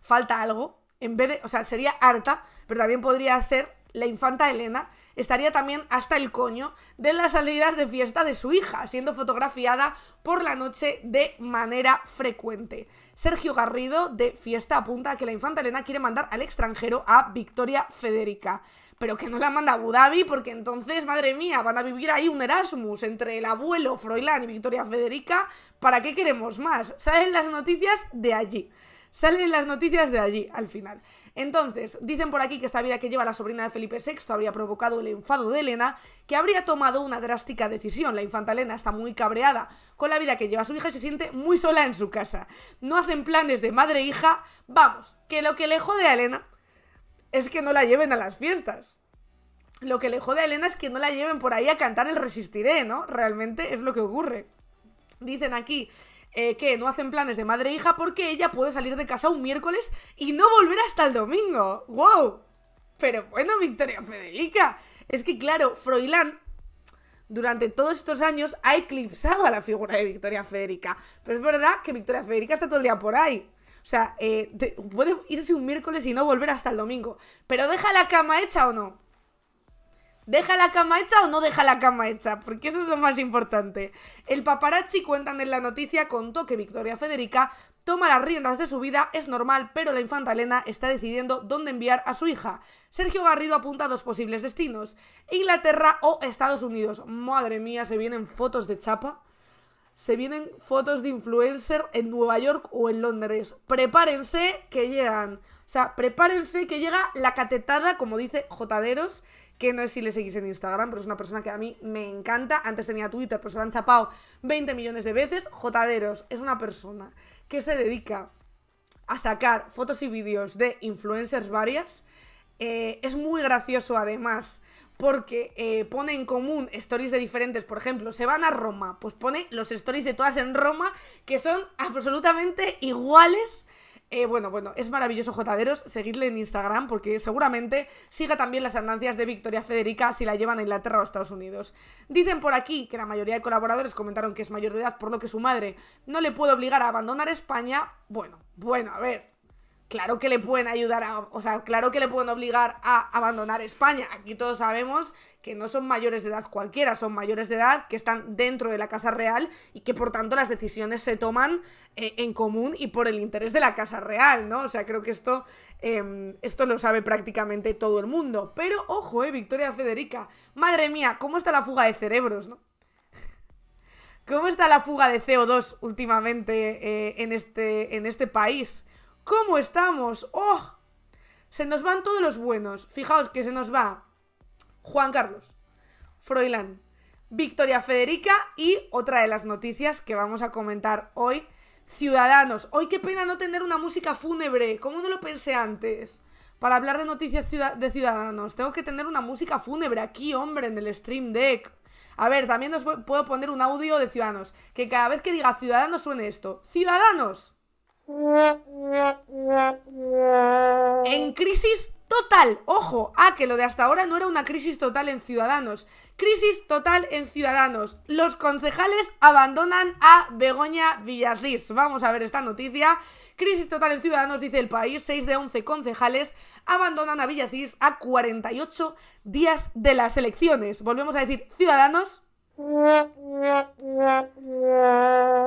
falta algo. En vez de, o sea, sería harta, pero también podría ser la infanta Elena estaría también hasta el coño de las salidas de fiesta de su hija, siendo fotografiada por la noche de manera frecuente. Sergio Garrido de Fiesta apunta que la infanta Elena quiere mandar al extranjero a Victoria Federica pero que no la manda a Abu Dhabi, porque entonces, madre mía, van a vivir ahí un Erasmus entre el abuelo Froilán y Victoria Federica. ¿Para qué queremos más? Salen las noticias de allí. Salen las noticias de allí, al final. Entonces, dicen por aquí que esta vida que lleva la sobrina de Felipe VI habría provocado el enfado de Elena, que habría tomado una drástica decisión. La infanta Elena está muy cabreada con la vida que lleva su hija y se siente muy sola en su casa. No hacen planes de madre-hija. Vamos, que lo que le jode a Elena es que no la lleven a las fiestas. Lo que le jode a Elena es que no la lleven por ahí a cantar el Resistiré, ¿no? Realmente es lo que ocurre. Dicen aquí eh, que no hacen planes de madre e hija porque ella puede salir de casa un miércoles y no volver hasta el domingo. ¡Wow! Pero bueno, Victoria Federica, es que claro, Froilán durante todos estos años ha eclipsado a la figura de Victoria Federica. Pero es verdad que Victoria Federica está todo el día por ahí. O sea, eh, puede irse un miércoles y no volver hasta el domingo. Pero deja la cama hecha o no. ¿Deja la cama hecha o no deja la cama hecha? Porque eso es lo más importante. El paparazzi, cuentan en la noticia, contó que Victoria Federica toma las riendas de su vida, es normal, pero la infanta Elena está decidiendo dónde enviar a su hija. Sergio Garrido apunta a dos posibles destinos, Inglaterra o Estados Unidos. Madre mía, se vienen fotos de chapa se vienen fotos de influencer en Nueva York o en Londres. Prepárense que llegan. O sea, prepárense que llega la catetada, como dice Jotaderos, que no sé si le seguís en Instagram, pero es una persona que a mí me encanta. Antes tenía Twitter, pero se lo han chapado 20 millones de veces. Jotaderos es una persona que se dedica a sacar fotos y vídeos de influencers varias. Eh, es muy gracioso además porque eh, pone en común stories de diferentes, por ejemplo, se van a Roma, pues pone los stories de todas en Roma, que son absolutamente iguales. Eh, bueno, bueno, es maravilloso, Jotaderos, seguidle en Instagram porque seguramente siga también las andancias de Victoria Federica si la llevan a Inglaterra o a Estados Unidos. Dicen por aquí que la mayoría de colaboradores comentaron que es mayor de edad, por lo que su madre no le puede obligar a abandonar España. Bueno, bueno, a ver, claro que le pueden ayudar a, o sea, claro que le pueden obligar a abandonar España. Aquí todos sabemos que no son mayores de edad cualquiera, son mayores de edad que están dentro de la Casa Real y que por tanto las decisiones se toman eh, en común y por el interés de la Casa Real, ¿no? O sea, creo que esto, em, esto lo sabe prácticamente todo el mundo. Pero ojo, eh, Victoria Federica, madre mía, ¿cómo está la fuga de cerebros, no? ¿Cómo está la fuga de CO2 últimamente eh, en, este, en este país? ¿Cómo estamos? ¡Oh! Se nos van todos los buenos. Fijaos que se nos va Juan Carlos, Froilán, Victoria Federica y otra de las noticias que vamos a comentar hoy. Ciudadanos, hoy qué pena no tener una música fúnebre, ¿cómo no lo pensé antes? Para hablar de noticias de Ciudadanos, tengo que tener una música fúnebre aquí, hombre, en el Stream Deck. A ver, también os puedo poner un audio de Ciudadanos, que cada vez que diga Ciudadanos suene esto. ¡Ciudadanos! En crisis total, ojo, a que lo de hasta ahora no era una crisis total en Ciudadanos. Crisis total en Ciudadanos. Los concejales abandonan a Begoña Villacís. Vamos a ver esta noticia. Crisis total en Ciudadanos, dice el país. 6 de 11 concejales abandonan a Villacís a 48 días de las elecciones. Volvemos a decir, Ciudadanos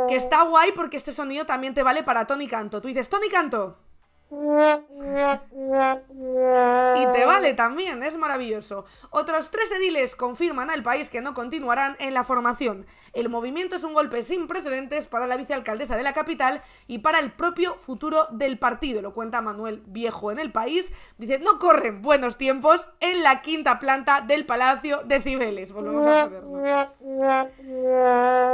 que está guay porque este sonido también te vale para Tony Canto. Tú dices, Tony Canto. Y te vale también, es maravilloso. Otros tres ediles confirman al país que no continuarán en la formación. El movimiento es un golpe sin precedentes para la vicealcaldesa de la capital y para el propio futuro del partido. Lo cuenta Manuel Viejo en el país. Dice, no corren buenos tiempos en la quinta planta del Palacio de Cibeles. a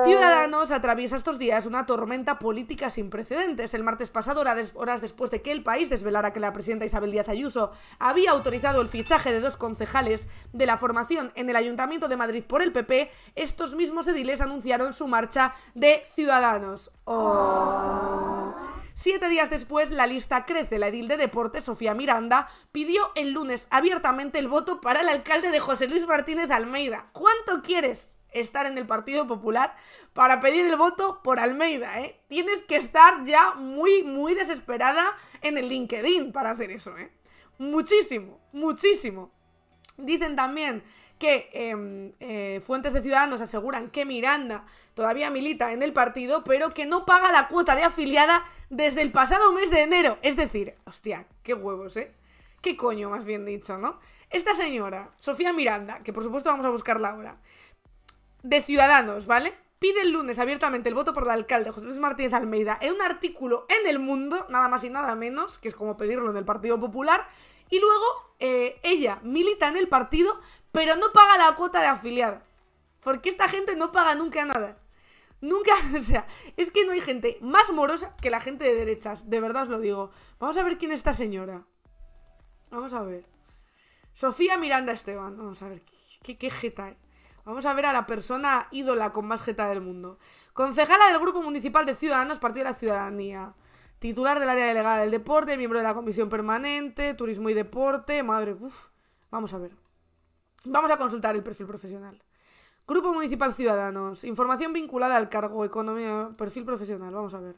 Ciudadanos atraviesa estos días una tormenta política sin precedentes. El martes pasado, horas después de que el país desvelara que la presidenta Isabel Díaz Ayuso había autorizado el fichaje de dos concejales de la formación en el Ayuntamiento de Madrid por el PP, estos mismos ediles anunciaron su marcha de Ciudadanos. Oh. Siete días después, la lista crece. La edil de deporte, Sofía Miranda, pidió el lunes abiertamente el voto para el alcalde de José Luis Martínez Almeida. ¿Cuánto quieres? estar en el Partido Popular para pedir el voto por Almeida, ¿eh? Tienes que estar ya muy, muy desesperada en el LinkedIn para hacer eso, ¿eh? Muchísimo, muchísimo. Dicen también que em, eh, fuentes de Ciudadanos aseguran que Miranda todavía milita en el partido, pero que no paga la cuota de afiliada desde el pasado mes de enero. Es decir, hostia, qué huevos, ¿eh? Qué coño, más bien dicho, ¿no? Esta señora, Sofía Miranda, que por supuesto vamos a buscarla ahora, de Ciudadanos, ¿vale? Pide el lunes abiertamente el voto por el alcalde José Luis Martínez Almeida en un artículo en El Mundo, nada más y nada menos, que es como pedirlo en el Partido Popular. Y luego eh, ella milita en el partido, pero no paga la cuota de afiliar Porque esta gente no paga nunca nada. Nunca, o sea, es que no hay gente más morosa que la gente de derechas, de verdad os lo digo. Vamos a ver quién es esta señora. Vamos a ver. Sofía Miranda Esteban, vamos a ver, qué, qué jeta, eh. Vamos a ver a la persona ídola con más jeta del mundo. Concejala del Grupo Municipal de Ciudadanos, Partido de la Ciudadanía. Titular del área delegada del deporte, miembro de la Comisión Permanente, Turismo y Deporte. Madre, uff. Vamos a ver. Vamos a consultar el perfil profesional. Grupo Municipal Ciudadanos. Información vinculada al cargo, economía, perfil profesional. Vamos a ver.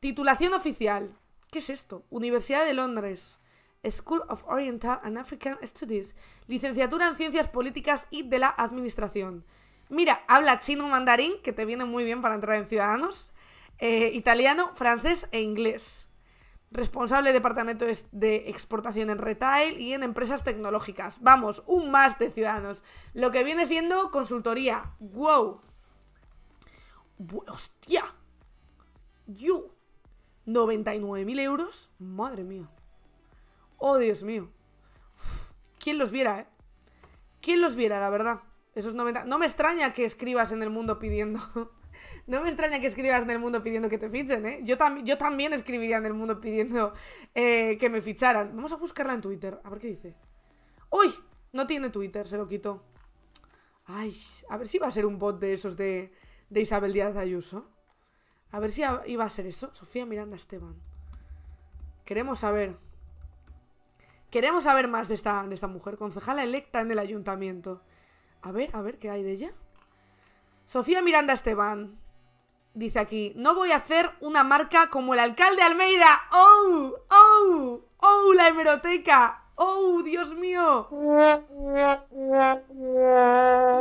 Titulación oficial. ¿Qué es esto? Universidad de Londres. School of Oriental and African Studies, licenciatura en Ciencias Políticas y de la Administración. Mira, habla chino mandarín, que te viene muy bien para entrar en Ciudadanos, eh, italiano, francés e inglés. Responsable de departamento de exportación en retail y en empresas tecnológicas. Vamos, un más de Ciudadanos. Lo que viene siendo consultoría. ¡Wow! ¡Hostia! ¡Yo! 99.000 euros. Madre mía. Oh, Dios mío. ¿Quién los viera, eh? ¿Quién los viera, la verdad? Esos 90... No me extraña que escribas en el mundo pidiendo... no me extraña que escribas en el mundo pidiendo que te fichen, ¿eh? Yo, yo también escribiría en el mundo pidiendo eh, que me ficharan. Vamos a buscarla en Twitter, a ver qué dice. ¡Uy! No tiene Twitter, se lo quitó. Ay, a ver si va a ser un bot de esos de, de Isabel Díaz Ayuso. A ver si iba a ser eso. Sofía Miranda Esteban. Queremos saber. Queremos saber más de esta, de esta mujer, concejala electa en el ayuntamiento. A ver, a ver, ¿qué hay de ella? Sofía Miranda Esteban. Dice aquí, no voy a hacer una marca como el alcalde Almeida. ¡Oh! ¡Oh! ¡Oh! ¡La hemeroteca! ¡Oh, Dios mío!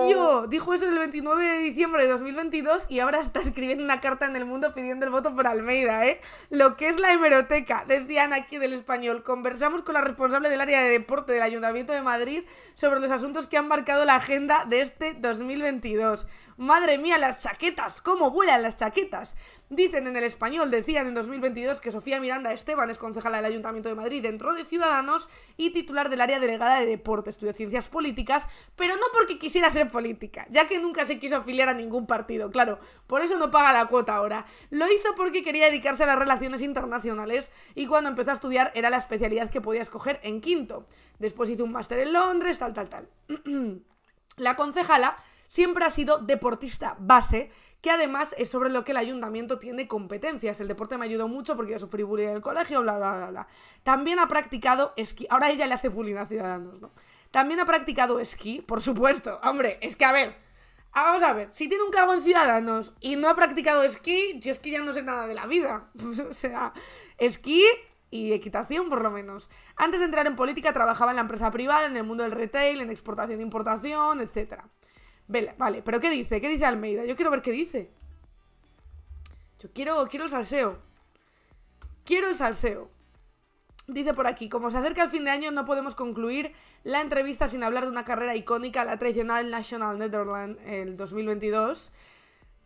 Yo, dijo eso el 29 de diciembre de 2022 y ahora está escribiendo una carta en el mundo pidiendo el voto por Almeida, ¿eh? Lo que es la hemeroteca, decían aquí del español. Conversamos con la responsable del área de deporte del Ayuntamiento de Madrid sobre los asuntos que han marcado la agenda de este 2022. Madre mía, las chaquetas, cómo vuelan las chaquetas. Dicen en el español, decían en 2022 que Sofía Miranda Esteban es concejala del Ayuntamiento de Madrid dentro de Ciudadanos y titular del área delegada de Deporte, Estudio Ciencias Políticas, pero no porque quisiera ser política, ya que nunca se quiso afiliar a ningún partido, claro, por eso no paga la cuota ahora. Lo hizo porque quería dedicarse a las relaciones internacionales y cuando empezó a estudiar era la especialidad que podía escoger en quinto. Después hizo un máster en Londres, tal, tal, tal. la concejala siempre ha sido deportista base que además es sobre lo que el ayuntamiento tiene competencias. El deporte me ayudó mucho porque yo sufrí bullying en el colegio, bla, bla, bla, bla. También ha practicado esquí. Ahora ella le hace bullying a Ciudadanos, ¿no? También ha practicado esquí, por supuesto. Hombre, es que a ver, ah, vamos a ver, si tiene un cargo en Ciudadanos y no ha practicado esquí, yo es que ya no sé nada de la vida. o sea, esquí y equitación por lo menos. Antes de entrar en política trabajaba en la empresa privada, en el mundo del retail, en exportación e importación, etcétera. Vale, pero ¿qué dice? ¿Qué dice Almeida? Yo quiero ver qué dice. Yo quiero, quiero el salseo. Quiero el salseo. Dice por aquí, como se acerca el fin de año no podemos concluir la entrevista sin hablar de una carrera icónica, la tradicional National Netherlands el 2022.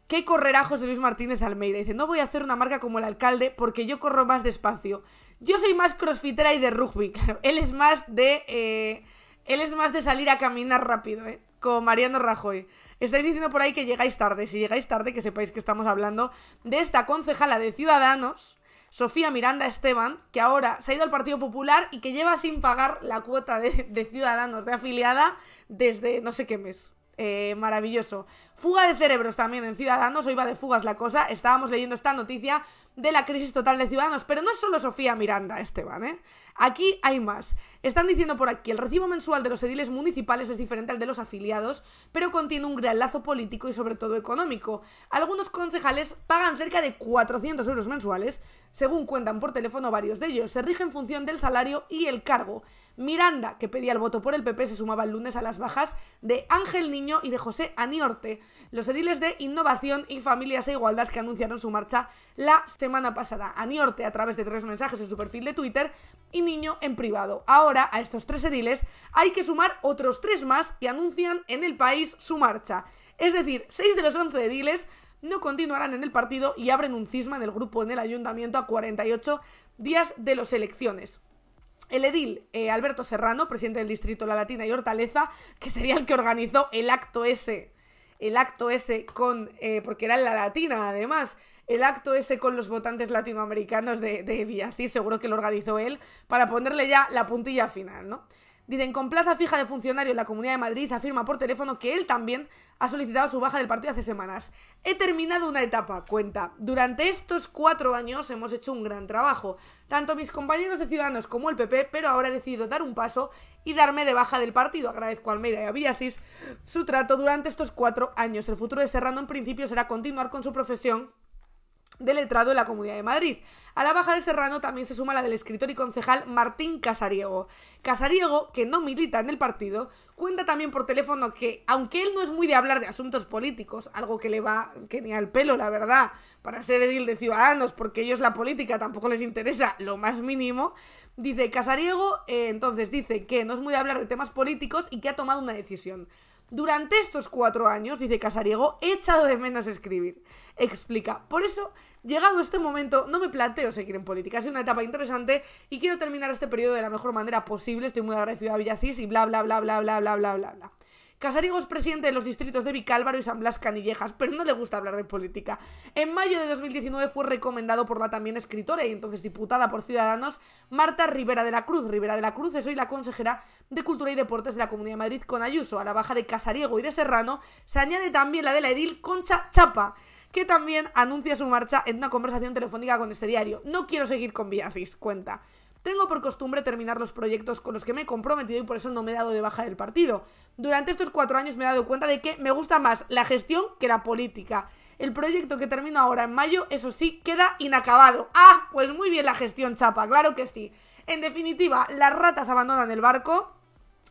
¿Qué correrá José Luis Martínez Almeida? Dice, no voy a hacer una marca como el alcalde porque yo corro más despacio. Yo soy más crossfitera y de rugby, claro. Él es más de... Eh, él es más de salir a caminar rápido, ¿eh? con Mariano Rajoy. Estáis diciendo por ahí que llegáis tarde. Si llegáis tarde, que sepáis que estamos hablando de esta concejala de Ciudadanos, Sofía Miranda Esteban, que ahora se ha ido al Partido Popular y que lleva sin pagar la cuota de, Ciudadanos de afiliada desde no sé qué mes. Eh, maravilloso. Fuga de cerebros también en Ciudadanos, hoy va de fugas la cosa. Estábamos leyendo esta noticia de la crisis total de Ciudadanos. Pero no es solo Sofía Miranda, Esteban, ¿eh? Aquí hay más. Están diciendo por aquí, el recibo mensual de los ediles municipales es diferente al de los afiliados, pero contiene un gran lazo político y sobre todo económico. Algunos concejales pagan cerca de 400 euros mensuales, según cuentan por teléfono varios de ellos. Se rige en función del salario y el cargo. Miranda, que pedía el voto por el PP, se sumaba el lunes a las bajas de Ángel Niño y de José Aniorte. Los ediles de Innovación y Familias e Igualdad que anunciaron su marcha la semana pasada a Niorte a través de tres mensajes en su perfil de Twitter y Niño en privado. Ahora, a estos tres ediles hay que sumar otros tres más que anuncian en el país su marcha. Es decir, seis de los once ediles no continuarán en el partido y abren un cisma en el grupo en el ayuntamiento a 48 días de las elecciones. El edil eh, Alberto Serrano, presidente del distrito La Latina y Hortaleza, que sería el que organizó el acto ese, el acto ese con, eh, porque era en La Latina además, el acto ese con los votantes latinoamericanos de, de seguro que lo organizó él, para ponerle ya la puntilla final, ¿no? Dicen, con plaza fija de funcionario en la Comunidad de Madrid, afirma por teléfono que él también ha solicitado su baja del partido hace semanas. He terminado una etapa, cuenta. Durante estos cuatro años hemos hecho un gran trabajo, tanto mis compañeros de Ciudadanos como el PP, pero ahora he decidido dar un paso y darme de baja del partido. Agradezco a Almeida y a Villacís su trato durante estos cuatro años. El futuro de Serrano en principio será continuar con su profesión de letrado de la Comunidad de Madrid. A la baja de Serrano también se suma la del escritor y concejal Martín Casariego. Casariego, que no milita en el partido, cuenta también por teléfono que, aunque él no es muy de hablar de asuntos políticos, algo que le va que ni al pelo, la verdad, para ser edil de Ciudadanos, porque ellos la política tampoco les interesa lo más mínimo, dice Casariego, eh, entonces dice que no es muy de hablar de temas políticos y que ha tomado una decisión. Durante estos cuatro años, dice Casariego, he echado de menos escribir. Explica, por eso Llegado este momento, no me planteo seguir en política. Ha sido una etapa interesante y quiero terminar este periodo de la mejor manera posible. Estoy muy agradecido a Villacís y bla, bla, bla, bla, bla, bla, bla, bla, bla. Casariego es presidente de los distritos de Vicálvaro y San Blas Canillejas, pero no le gusta hablar de política. En mayo de 2019 fue recomendado por la también escritora y entonces diputada por Ciudadanos, Marta Rivera de la Cruz. Rivera de la Cruz es hoy la consejera de Cultura y Deportes de la Comunidad de Madrid con Ayuso. A la baja de Casariego y de Serrano se añade también la de la edil Concha Chapa que también anuncia su marcha en una conversación telefónica con este diario. No quiero seguir con Biafis, cuenta. Tengo por costumbre terminar los proyectos con los que me he comprometido y por eso no me he dado de baja del partido. Durante estos cuatro años me he dado cuenta de que me gusta más la gestión que la política. El proyecto que termino ahora en mayo, eso sí, queda inacabado. Ah, pues muy bien la gestión, chapa, claro que sí. En definitiva, las ratas abandonan el barco,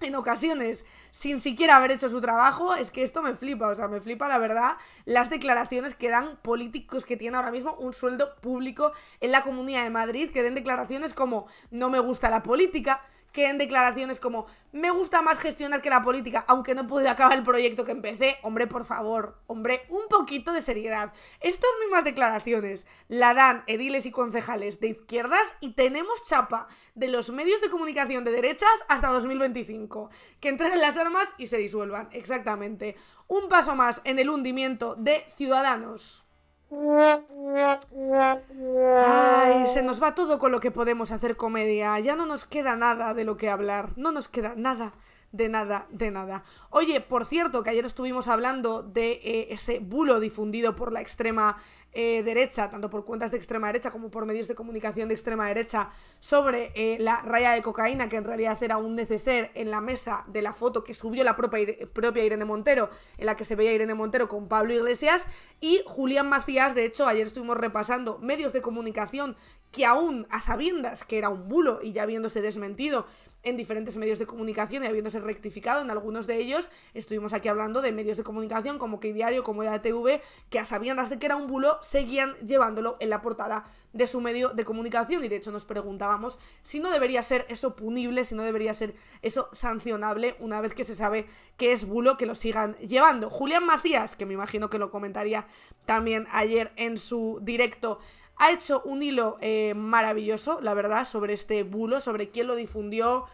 en ocasiones sin siquiera haber hecho su trabajo, es que esto me flipa, o sea, me flipa la verdad las declaraciones que dan políticos que tienen ahora mismo un sueldo público en la Comunidad de Madrid, que den declaraciones como no me gusta la política, que en declaraciones como me gusta más gestionar que la política, aunque no pude acabar el proyecto que empecé. Hombre, por favor, hombre, un poquito de seriedad. Estas mismas declaraciones la dan ediles y concejales de izquierdas y tenemos chapa de los medios de comunicación de derechas hasta 2025, que entren las armas y se disuelvan. Exactamente. Un paso más en el hundimiento de Ciudadanos. Ay, se nos va todo con lo que podemos hacer comedia. Ya no nos queda nada de lo que hablar. No nos queda nada. De nada, de nada. Oye, por cierto, que ayer estuvimos hablando de eh, ese bulo difundido por la extrema eh, derecha, tanto por cuentas de extrema derecha como por medios de comunicación de extrema derecha, sobre eh, la raya de cocaína, que en realidad era un neceser en la mesa de la foto que subió la propia, propia Irene Montero, en la que se veía Irene Montero con Pablo Iglesias y Julián Macías. De hecho, ayer estuvimos repasando medios de comunicación que aún a sabiendas que era un bulo y ya habiéndose desmentido, en diferentes medios de comunicación y habiéndose rectificado en algunos de ellos. Estuvimos aquí hablando de medios de comunicación como que Diario, como EATV, que a sabiendas de que era un bulo, seguían llevándolo en la portada de su medio de comunicación y de hecho nos preguntábamos si no debería ser eso punible, si no debería ser eso sancionable una vez que se sabe que es bulo que lo sigan llevando. Julián Macías, que me imagino que lo comentaría también ayer en su directo, ha hecho un hilo eh, maravilloso, la verdad, sobre este bulo, sobre quién lo difundió,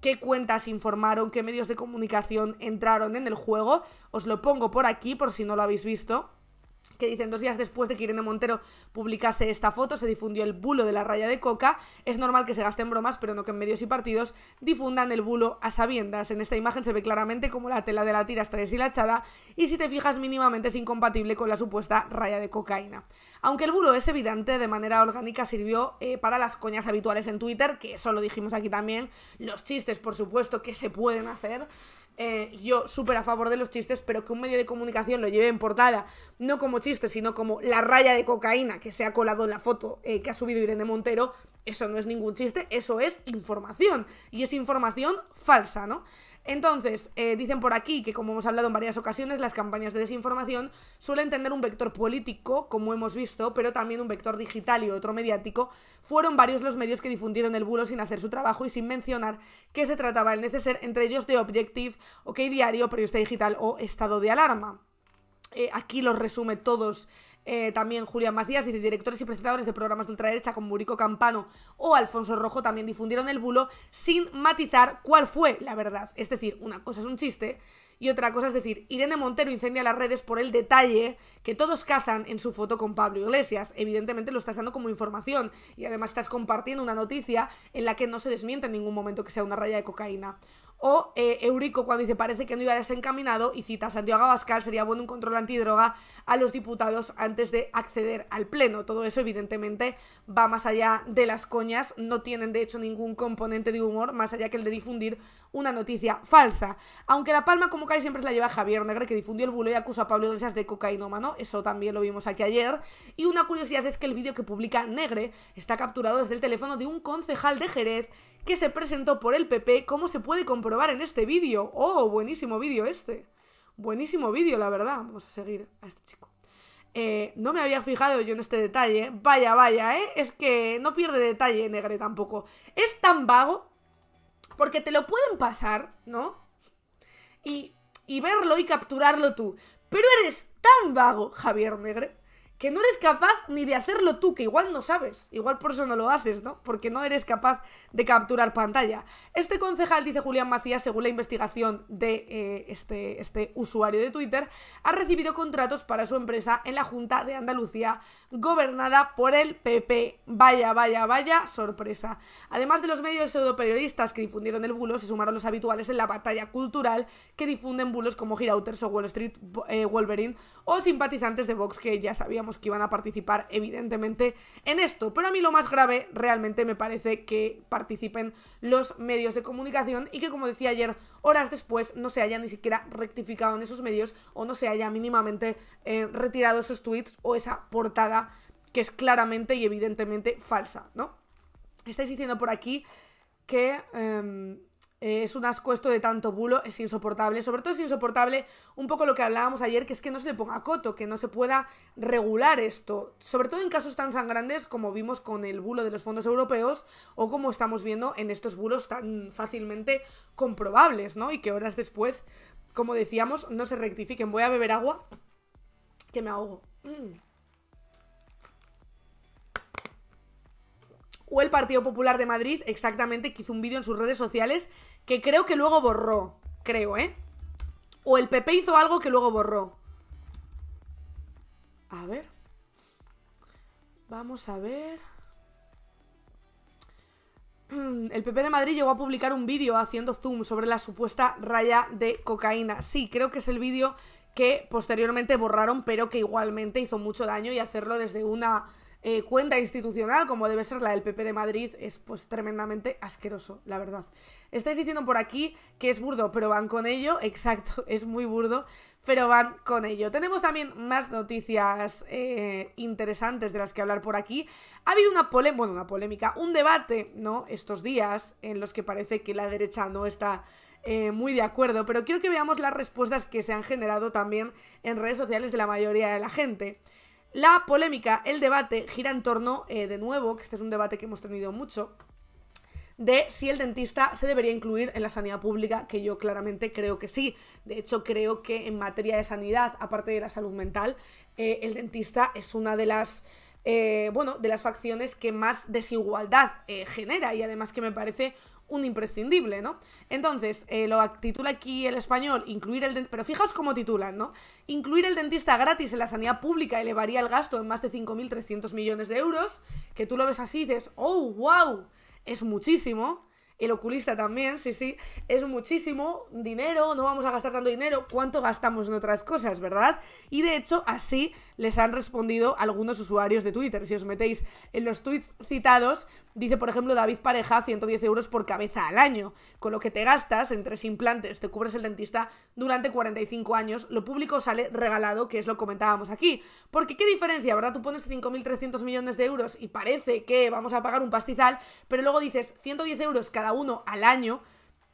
qué cuentas informaron, qué medios de comunicación entraron en el juego. Os lo pongo por aquí por si no lo habéis visto que dicen dos días después de que Irene Montero publicase esta foto, se difundió el bulo de la raya de coca. Es normal que se gasten bromas, pero no que en medios y partidos difundan el bulo a sabiendas. En esta imagen se ve claramente como la tela de la tira está deshilachada y si te fijas mínimamente es incompatible con la supuesta raya de cocaína. Aunque el bulo es evidente, de manera orgánica sirvió eh, para las coñas habituales en Twitter, que eso lo dijimos aquí también, los chistes por supuesto que se pueden hacer. Eh, yo súper a favor de los chistes, pero que un medio de comunicación lo lleve en portada, no como chiste, sino como la raya de cocaína que se ha colado en la foto eh, que ha subido Irene Montero, eso no es ningún chiste, eso es información. Y es información falsa, ¿no? Entonces, eh, dicen por aquí que, como hemos hablado en varias ocasiones, las campañas de desinformación suelen tener un vector político, como hemos visto, pero también un vector digital y otro mediático. Fueron varios los medios que difundieron el bulo sin hacer su trabajo y sin mencionar que se trataba el neceser, entre ellos de Objective, OK Diario, Periodista Digital o Estado de Alarma. Eh, aquí los resume todos eh, también Julián Macías dice, directores y presentadores de programas de ultraderecha como Murico Campano o Alfonso Rojo también difundieron el bulo sin matizar cuál fue la verdad. Es decir, una cosa es un chiste y otra cosa es decir, Irene Montero incendia las redes por el detalle que todos cazan en su foto con Pablo Iglesias. Evidentemente lo estás dando como información y además estás compartiendo una noticia en la que no se desmiente en ningún momento que sea una raya de cocaína. O eh, Eurico cuando dice parece que no iba desencaminado y cita a Santiago Abascal, sería bueno un control antidroga a los diputados antes de acceder al Pleno. Todo eso evidentemente va más allá de las coñas, no tienen de hecho ningún componente de humor más allá que el de difundir una noticia falsa. Aunque la palma, como cae, siempre la lleva Javier Negre, que difundió el bulo y acusa a Pablo Iglesias de cocainómano. Eso también lo vimos aquí ayer. Y una curiosidad es que el vídeo que publica Negre está capturado desde el teléfono de un concejal de Jerez que se presentó por el PP, como se puede comprobar en este vídeo. ¡Oh, buenísimo vídeo este! Buenísimo vídeo, la verdad. Vamos a seguir a este chico. Eh, no me había fijado yo en este detalle. Vaya, vaya, ¿eh? Es que no pierde detalle Negre tampoco. Es tan vago porque te lo pueden pasar, ¿no? Y, y verlo y capturarlo tú. Pero eres tan vago, Javier Negre, que no eres capaz ni de hacerlo tú, que igual no sabes, igual por eso no lo haces, ¿no? Porque no eres capaz de capturar pantalla. Este concejal, dice Julián Macías, según la investigación de eh, este, este usuario de Twitter, ha recibido contratos para su empresa en la Junta de Andalucía, gobernada por el PP. Vaya, vaya, vaya, sorpresa. Además de los medios periodistas que difundieron el bulo, se sumaron los habituales en la batalla cultural que difunden bulos como Girauters o Wall Street eh, Wolverine o simpatizantes de Vox que ya sabían que iban a participar evidentemente en esto. Pero a mí lo más grave realmente me parece que participen los medios de comunicación y que como decía ayer, horas después no se haya ni siquiera rectificado en esos medios o no se haya mínimamente eh, retirado esos tweets o esa portada que es claramente y evidentemente falsa, ¿no? Estáis diciendo por aquí que... Em, eh, es un asco esto de tanto bulo, es insoportable. Sobre todo es insoportable un poco lo que hablábamos ayer, que es que no se le ponga coto, que no se pueda regular esto. Sobre todo en casos tan sangrantes como vimos con el bulo de los fondos europeos o como estamos viendo en estos bulos tan fácilmente comprobables, ¿no? Y que horas después, como decíamos, no se rectifiquen. Voy a beber agua, que me ahogo. Mm. o el Partido Popular de Madrid, exactamente, que hizo un vídeo en sus redes sociales que creo que luego borró. Creo, ¿eh? O el PP hizo algo que luego borró. A ver. Vamos a ver. El PP de Madrid llegó a publicar un vídeo haciendo zoom sobre la supuesta raya de cocaína. Sí, creo que es el vídeo que posteriormente borraron, pero que igualmente hizo mucho daño y hacerlo desde una eh, cuenta institucional, como debe ser la del PP de Madrid, es pues tremendamente asqueroso, la verdad. Estáis diciendo por aquí que es burdo, pero van con ello. Exacto, es muy burdo, pero van con ello. Tenemos también más noticias eh, interesantes de las que hablar por aquí. Ha habido una polémica, una polémica, un debate, ¿no? Estos días, en los que parece que la derecha no está eh, muy de acuerdo, pero quiero que veamos las respuestas que se han generado también en redes sociales de la mayoría de la gente. La polémica, el debate, gira en torno, eh, de nuevo, que este es un debate que hemos tenido mucho, de si el dentista se debería incluir en la sanidad pública, que yo claramente creo que sí. De hecho, creo que en materia de sanidad, aparte de la salud mental, eh, el dentista es una de las... Eh, bueno, de las facciones que más desigualdad genera y además que me parece un imprescindible, ¿no? Entonces, eh, lo titula aquí el español, incluir el pero fijaos cómo titulan, ¿no? Incluir el dentista gratis en la sanidad pública elevaría el gasto en más de 5.300 millones de euros, que tú lo ves así y dices, oh, wow, es muchísimo. El oculista también, sí, sí, es muchísimo dinero, no vamos a gastar tanto dinero, cuánto gastamos en otras cosas, ¿verdad? Y de hecho, así les han respondido algunos usuarios de Twitter. Si os metéis en los tweets citados, Dice, por ejemplo, David Pareja, 110 euros por cabeza al año. Con lo que te gastas en tres implantes, te cubres el dentista durante 45 años, lo público sale regalado, que es lo que comentábamos aquí. Porque qué diferencia, ¿verdad? Tú pones 5.300 millones de euros y parece que vamos a pagar un pastizal, pero luego dices 110 euros cada uno al año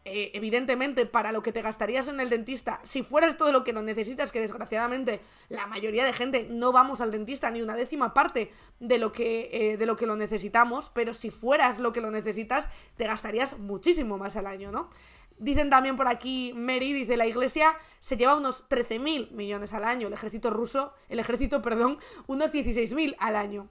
eh, evidentemente, para lo que te gastarías en el dentista, si fueras todo lo que lo necesitas, que desgraciadamente la mayoría de gente no vamos al dentista ni una décima parte de lo que, eh, de lo, que lo necesitamos, pero si fueras lo que lo necesitas, te gastarías muchísimo más al año, ¿no? Dicen también por aquí, Mary dice, la iglesia se lleva unos 13.000 millones al año, el ejército ruso, el ejército, perdón, unos 16.000 al año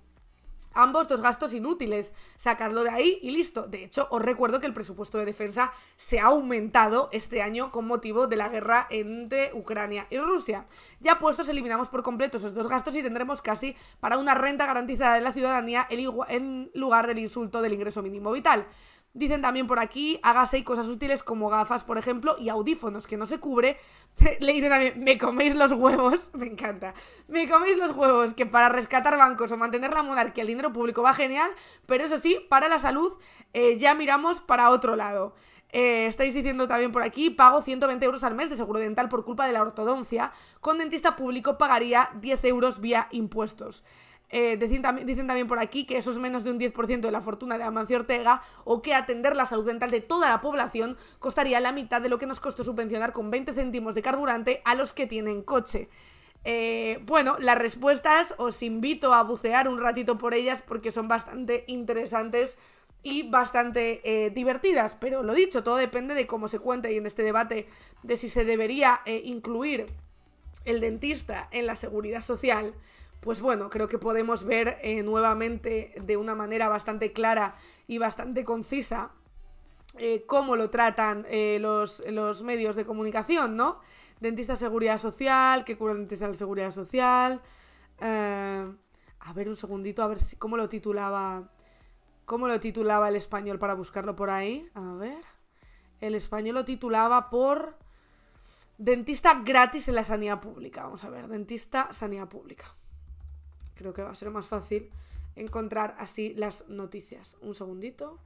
ambos dos gastos inútiles. Sacarlo de ahí y listo. De hecho, os recuerdo que el presupuesto de defensa se ha aumentado este año con motivo de la guerra entre Ucrania y Rusia. Ya puestos, eliminamos por completo esos dos gastos y tendremos casi para una renta garantizada de la ciudadanía en lugar del insulto del ingreso mínimo vital. Dicen también por aquí, hágase cosas útiles como gafas, por ejemplo, y audífonos, que no se cubre. Le dicen también, me coméis los huevos, me encanta. Me coméis los huevos, que para rescatar bancos o mantener la monarquía el dinero público va genial, pero eso sí, para la salud eh, ya miramos para otro lado. Eh, estáis diciendo también por aquí, pago 120 euros al mes de seguro dental por culpa de la ortodoncia, con dentista público pagaría 10 euros vía impuestos. Eh, dicen, también por aquí que eso es menos de un 10% de la fortuna de Amancio Ortega o que atender la salud dental de toda la población costaría la mitad de lo que nos costó subvencionar con 20 céntimos de carburante a los que tienen coche. Eh, bueno, las respuestas os invito a bucear un ratito por ellas porque son bastante interesantes y bastante eh, divertidas. Pero lo dicho, todo depende de cómo se cuente y en este debate de si se debería incluir el dentista en la seguridad social pues bueno, creo que podemos ver eh, nuevamente de una manera bastante clara y bastante concisa eh, cómo lo tratan eh, los, medios de comunicación, ¿no? Dentista Seguridad Social, que cura dentista de la Seguridad Social. a ver un segundito, a ver cómo lo titulaba. ¿Cómo lo titulaba el español para buscarlo por ahí? A ver. El español lo titulaba por dentista gratis en la sanidad pública. Vamos a ver, dentista sanidad pública creo que va a ser más fácil encontrar así las noticias. Un segundito.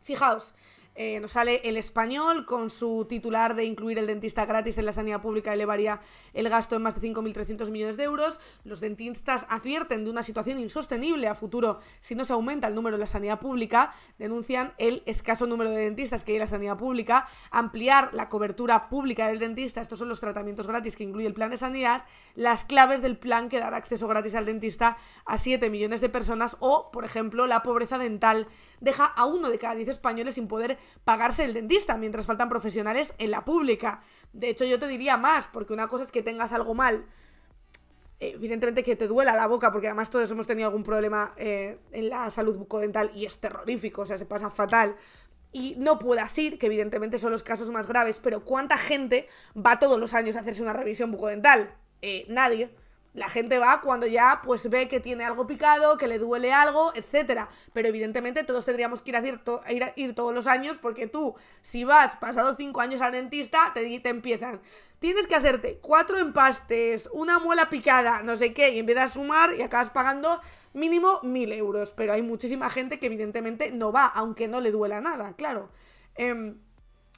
Fijaos, eh, nos sale el español con su titular de incluir el dentista gratis en la sanidad pública elevaría el gasto en más de 5.300 millones de euros. Los dentistas advierten de una situación insostenible a futuro si no se aumenta el número de la sanidad pública. Denuncian el escaso número de dentistas que hay en la sanidad pública, ampliar la cobertura pública del dentista, estos son los tratamientos gratis que incluye el plan de sanidad, las claves del plan que dará acceso gratis al dentista a 7 millones de personas o, por ejemplo, la pobreza dental deja a uno de cada 10 españoles sin poder pagarse el dentista, mientras faltan profesionales en la pública. De hecho, yo te diría más, porque una cosa es que tengas algo mal, evidentemente que te duela la boca, porque además todos hemos tenido algún problema eh, en la salud bucodental y es terrorífico, o sea, se pasa fatal. Y no puedas ir, que evidentemente son los casos más graves, pero ¿cuánta gente va todos los años a hacerse una revisión bucodental? Eh, nadie. La gente va cuando ya pues ve que tiene algo picado, que le duele algo, etcétera. Pero evidentemente todos tendríamos que ir a, ir, todos los años porque tú, si vas pasados cinco años al dentista, te, empiezan. Tienes que hacerte cuatro empastes, una muela picada, no sé qué, y empiezas a sumar y acabas pagando mínimo mil euros. Pero hay muchísima gente que evidentemente no va, aunque no le duela nada, claro. Eh,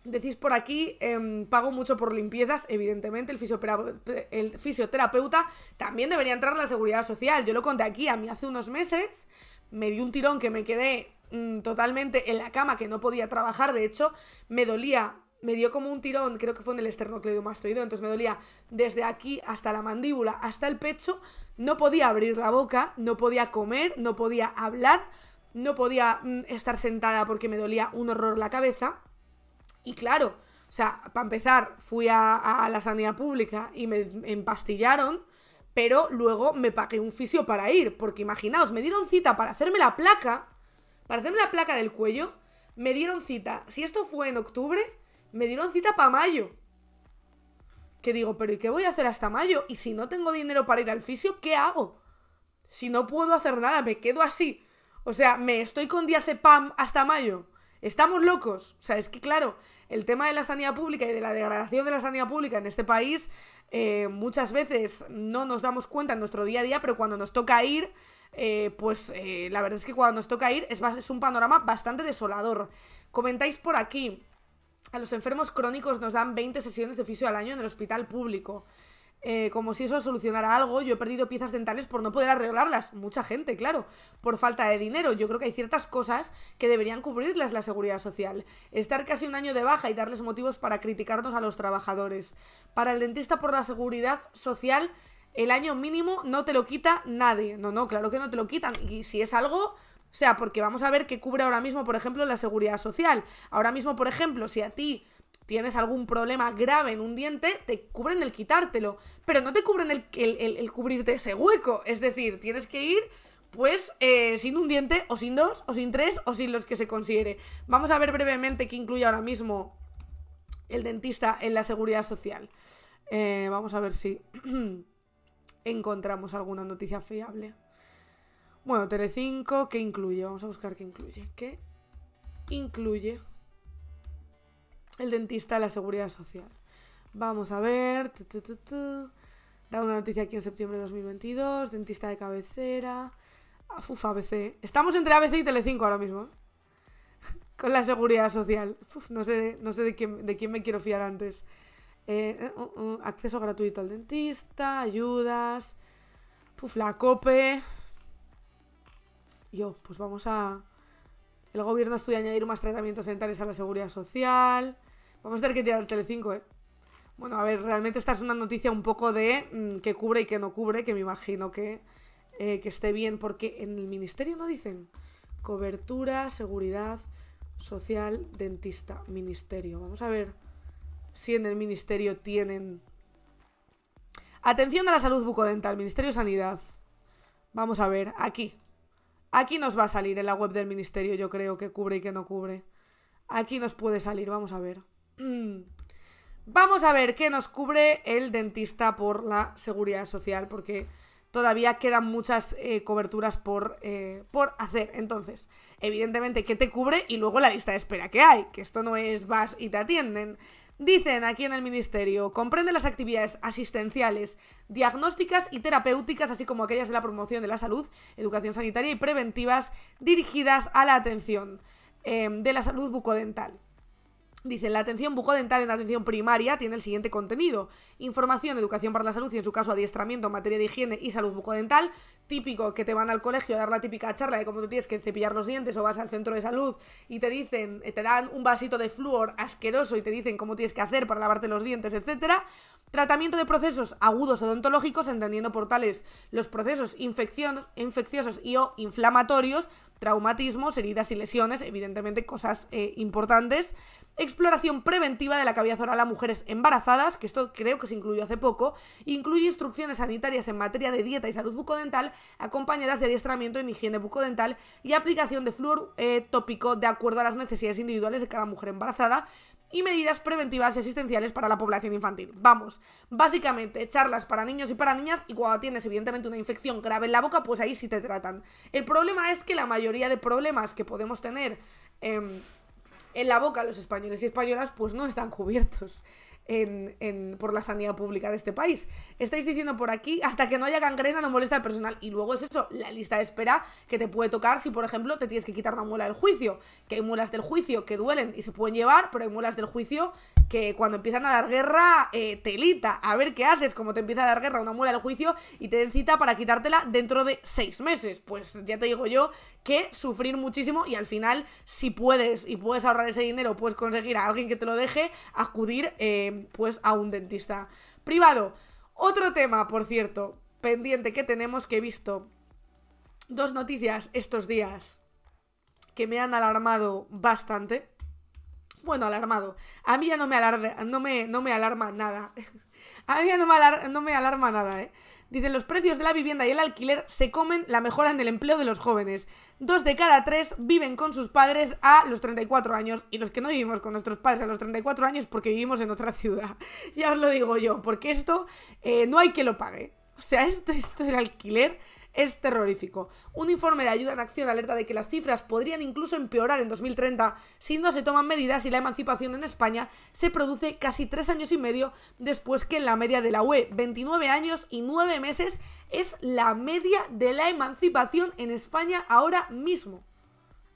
Decís por aquí, em, pago mucho por limpiezas, evidentemente, el, fisioterapeuta también debería entrar a la seguridad social. Yo lo conté aquí, a mí hace unos meses me di un tirón que me quedé mm, totalmente en la cama, que no podía trabajar, de hecho, me dolía, me dio como un tirón, creo que fue en el esternocleidomastoideo, entonces me dolía desde aquí hasta la mandíbula, hasta el pecho, no podía abrir la boca, no podía comer, no podía hablar, no podía mm, estar sentada porque me dolía un horror la cabeza y claro, o sea, para empezar, fui a, la sanidad pública y me empastillaron, pero luego me pagué un fisio para ir, porque imaginaos, me dieron cita para hacerme la placa, para hacerme la placa del cuello, me dieron cita, si esto fue en octubre, me dieron cita para mayo. Que digo, pero ¿y qué voy a hacer hasta mayo? Y si no tengo dinero para ir al fisio, ¿qué hago? Si no puedo hacer nada, me quedo así. O sea, me estoy con diazepam hasta mayo. Estamos locos. O sea, es que claro, el tema de la sanidad pública y de la degradación de la sanidad pública en este país eh, muchas veces no nos damos cuenta en nuestro día a día, pero cuando nos toca ir, eh, pues eh, la verdad es que cuando nos toca ir es, es un panorama bastante desolador. Comentáis por aquí, a los enfermos crónicos nos dan 20 sesiones de fisio al año en el hospital público. Eh, como si eso solucionara algo. Yo he perdido piezas dentales por no poder arreglarlas. Mucha gente, claro, por falta de dinero. Yo creo que hay ciertas cosas que deberían cubrirlas la seguridad social. Estar casi un año de baja y darles motivos para criticarnos a los trabajadores. Para el dentista por la seguridad social, el año mínimo no te lo quita nadie. No, no, claro que no te lo quitan. Y si es algo... O sea, porque vamos a ver qué cubre ahora mismo, por ejemplo, la seguridad social. Ahora mismo, por ejemplo, si a ti tienes algún problema grave en un diente, te cubren el quitártelo, pero no te cubren el, el, el, cubrirte ese hueco. Es decir, tienes que ir pues eh, sin un diente, o sin dos, o sin tres, o sin los que se considere. Vamos a ver brevemente qué incluye ahora mismo el dentista en la seguridad social. Eh, vamos a ver si encontramos alguna noticia fiable. Bueno, 5 ¿qué incluye? Vamos a buscar qué incluye. ¿Qué incluye? el dentista de la seguridad social. Vamos a ver. da una noticia aquí en septiembre de 2022. Dentista de cabecera. Ah, uf, ABC. Estamos entre ABC y Telecinco ahora mismo. ¿eh? Con la seguridad social. no sé, no sé de, quién, me quiero fiar antes. Eh, eh, uh, uh, acceso gratuito al dentista, ayudas. Uf, la COPE. Yo, pues vamos a... El gobierno estudia añadir más tratamientos dentales a la seguridad social. Vamos a tener que tirar Telecinco, ¿eh? Bueno, a ver, realmente esta es una noticia un poco de mm, que cubre y que no cubre, que me imagino que, eh, que esté bien, porque en el ministerio no dicen cobertura, seguridad social, dentista, ministerio. Vamos a ver si en el ministerio tienen... Atención a la salud bucodental, Ministerio de Sanidad. Vamos a ver, aquí. Aquí nos va a salir en la web del ministerio, yo creo, que cubre y que no cubre. Aquí nos puede salir, vamos a ver. Mm. Vamos a ver qué nos cubre el dentista por la seguridad social, porque todavía quedan muchas eh, coberturas eh, por, hacer. Entonces, evidentemente, ¿qué te cubre? Y luego la lista de espera que hay, que esto no es vas y te atienden. Dicen aquí en el Ministerio, comprende las actividades asistenciales, diagnósticas y terapéuticas, así como aquellas de la promoción de la salud, educación sanitaria y preventivas dirigidas a la atención eh, de la salud bucodental. Dicen, la atención bucodental en atención primaria tiene el siguiente contenido. Información, educación para la salud y en su caso adiestramiento en materia de higiene y salud bucodental. Típico que te van al colegio a dar la típica charla de cómo tú tienes que cepillar los dientes o vas al centro de salud y te dicen, eh, te dan un vasito de flúor asqueroso y te dicen cómo tienes que hacer para lavarte los dientes, etcétera. Tratamiento de procesos agudos odontológicos, entendiendo por tales los procesos infecciosos y o inflamatorios traumatismos, heridas y lesiones, evidentemente cosas eh, importantes. Exploración preventiva de la cavidad oral a mujeres embarazadas, que esto creo que se incluyó hace poco, incluye instrucciones sanitarias en materia de dieta y salud bucodental, acompañadas de adiestramiento en higiene bucodental y aplicación de flúor tópico de acuerdo a las necesidades individuales de cada mujer embarazada, y medidas preventivas y asistenciales para la población infantil. Vamos, básicamente charlas para niños y para niñas y cuando tienes evidentemente una infección grave en la boca, pues ahí sí te tratan. El problema es que la mayoría de problemas que podemos tener em, en la boca los españoles y españolas pues no están cubiertos en, en, por la sanidad pública de este país. Estáis diciendo por aquí, hasta que no haya gangrena no molesta al personal. Y luego es eso, la lista de espera que te puede tocar si, por ejemplo, te tienes que quitar una muela del juicio. Que hay muelas del juicio que duelen y se pueden llevar, pero hay muelas del juicio que cuando empiezan a dar guerra, te eh, telita. A ver qué haces, como te empieza a dar guerra una muela del juicio y te den cita para quitártela dentro de seis meses. Pues ya te digo yo que sufrir muchísimo y al final, si puedes y puedes ahorrar ese dinero, puedes conseguir a alguien que te lo deje, acudir... Eh, pues a un dentista privado. Otro tema, por cierto, pendiente que tenemos que he visto dos noticias estos días que me han alarmado bastante. Bueno, alarmado. A mí ya no me, no me, no me alarma nada. A mí ya no me, no me alarma nada, ¿eh? Dicen los precios de la vivienda y el alquiler se comen la mejora en el empleo de los jóvenes. Dos de cada tres viven con sus padres a los 34 años y los que no vivimos con nuestros padres a los 34 años porque vivimos en otra ciudad. Ya os lo digo yo, porque esto eh, no hay que lo pague. O sea, esto, esto del alquiler es terrorífico. Un informe de Ayuda en Acción alerta de que las cifras podrían incluso empeorar en 2030 si no se toman medidas y la emancipación en España se produce casi tres años y medio después que la media de la UE. 29 años y 9 meses es la media de la emancipación en España ahora mismo.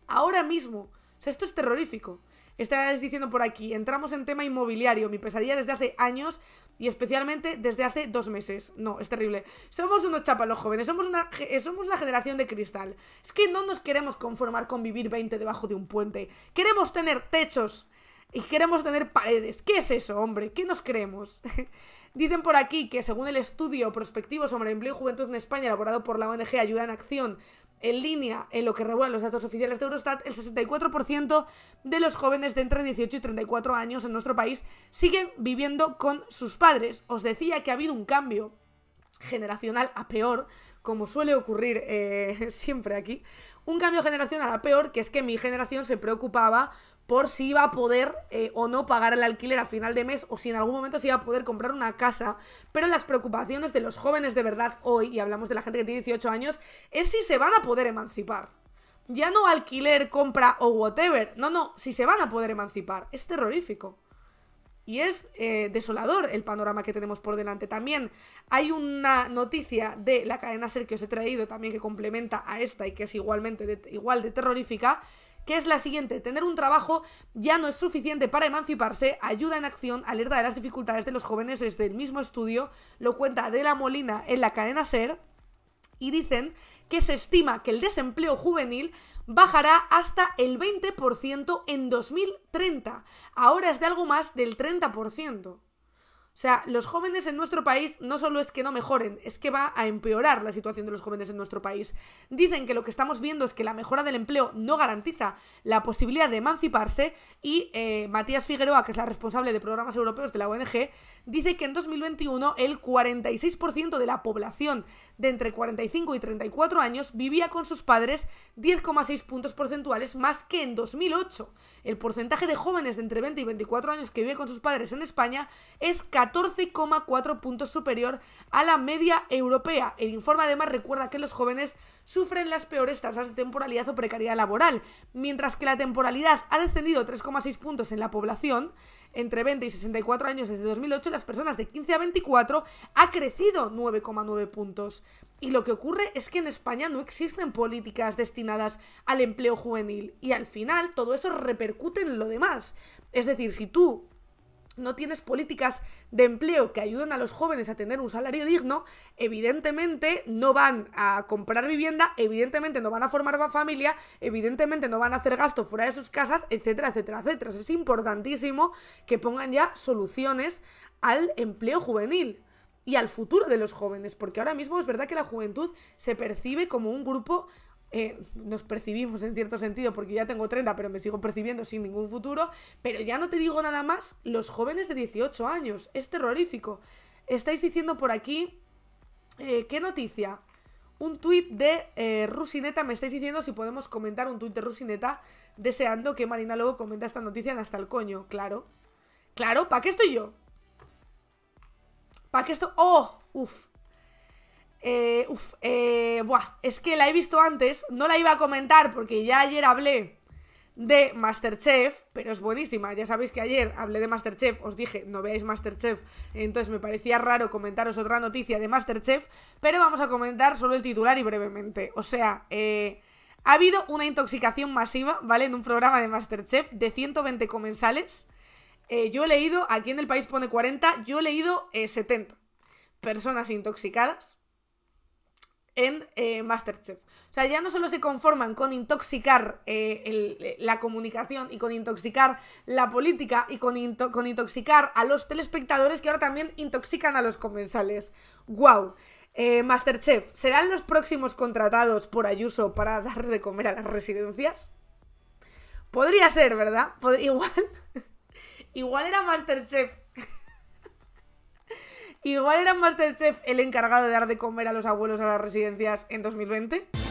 Ahora mismo. O sea, esto es terrorífico. vez diciendo por aquí, entramos en tema inmobiliario, mi pesadilla desde hace años y especialmente desde hace dos meses. No, es terrible. Somos unos los jóvenes, somos, una, eh, somos generación de cristal. Es que no nos queremos conformar con vivir 20 debajo de un puente. Queremos tener techos y queremos tener paredes. ¿Qué es eso, hombre? ¿Qué nos creemos? Dicen por aquí que según el estudio Prospectivo sobre Empleo y Juventud en España elaborado por la ONG Ayuda en Acción en línea, en lo que revelan los datos oficiales de Eurostat, el 64% de los jóvenes de entre 18 y 34 años en nuestro país siguen viviendo con sus padres. Os decía que ha habido un cambio generacional a peor, como suele ocurrir eh, siempre aquí. Un cambio generacional a peor, que es que mi generación se preocupaba por si iba a poder eh, o no pagar el alquiler a final de mes o si en algún momento se iba a poder comprar una casa. Pero las preocupaciones de los jóvenes de verdad hoy, y hablamos de la gente que tiene 18 años, es si se van a poder emancipar. Ya no alquiler, compra o whatever. No, no, si se van a poder emancipar. Es terrorífico. Y es eh, desolador el panorama que tenemos por delante. También hay una noticia de la cadena SER que os he traído también que complementa a esta y que es igualmente igual de terrorífica que es la siguiente. Tener un trabajo ya no es suficiente para emanciparse. Ayuda en acción alerta de las dificultades de los jóvenes desde el mismo estudio. Lo cuenta De la Molina en la cadena SER. Y dicen que se estima que el desempleo juvenil bajará hasta el 20% en 2030. Ahora es de algo más del 30%. O sea, los jóvenes en nuestro país no solo es que no mejoren, es que va a empeorar la situación de los jóvenes en nuestro país. Dicen que lo que estamos viendo es que la mejora del empleo no garantiza la posibilidad de emanciparse y eh, Matías Figueroa, que es la responsable de programas europeos de la ONG, dice que en 2021 el 46% de la población de entre 45 y 34 años vivía con sus padres 10,6 puntos porcentuales más que en 2008. El porcentaje de jóvenes de entre 20 y 24 años que vive con sus padres en España es 14,4 puntos superior a la media europea. El informe además recuerda que los jóvenes sufren las peores tasas de temporalidad o precariedad laboral, mientras que la temporalidad ha descendido 3,6 puntos en la población, entre 20 y 64 años desde 2008, las personas de 15 a 24 ha crecido 9,9 puntos. Y lo que ocurre es que en España no existen políticas destinadas al empleo juvenil y al final todo eso repercute en lo demás. Es decir, si tú no tienes políticas de empleo que ayuden a los jóvenes a tener un salario digno, evidentemente no van a comprar vivienda, evidentemente no van a formar una familia, evidentemente no van a hacer gasto fuera de sus casas, etcétera, etcétera, etcétera. es importantísimo que pongan ya soluciones al empleo juvenil y al futuro de los jóvenes, porque ahora mismo es verdad que la juventud se percibe como un grupo eh, nos percibimos en cierto sentido, porque ya tengo 30, pero me sigo percibiendo sin ningún futuro, pero ya no te digo nada más, los jóvenes de 18 años, es terrorífico. Estáis diciendo por aquí, eh, ¿qué noticia? un tuit de eh, Rusineta. Me estáis diciendo si podemos comentar un tuit de Rusineta deseando que Marina luego comenta esta noticia en Hasta el Coño. Claro. Claro, ¿para qué estoy yo? ¿Para qué estoy...? ¡Oh! Uf. Eh, uf, eh, es que la he visto antes, no la iba a comentar porque ya ayer hablé de Masterchef, pero es buenísima. Ya sabéis que ayer hablé de Masterchef, os dije, no veáis Masterchef, entonces me parecía raro comentaros otra noticia de Masterchef, pero vamos a comentar solo el titular y brevemente. O sea, eh, ha habido una intoxicación masiva, ¿vale? En un programa de Masterchef de 120 comensales. Eh, yo he leído, aquí en el país pone 40, yo he leído 70 personas intoxicadas en eh, Masterchef. O sea, ya no solo se conforman con intoxicar eh, eh, la comunicación y con intoxicar la política y con, intoxicar a los telespectadores que ahora también intoxican a los comensales. ¡Guau! Masterchef, ¿serán los próximos contratados por Ayuso para dar de comer a las residencias? Podría ser, ¿verdad? igual. igual era Masterchef Igual era Masterchef el encargado de dar de comer a los abuelos a las residencias en 2020.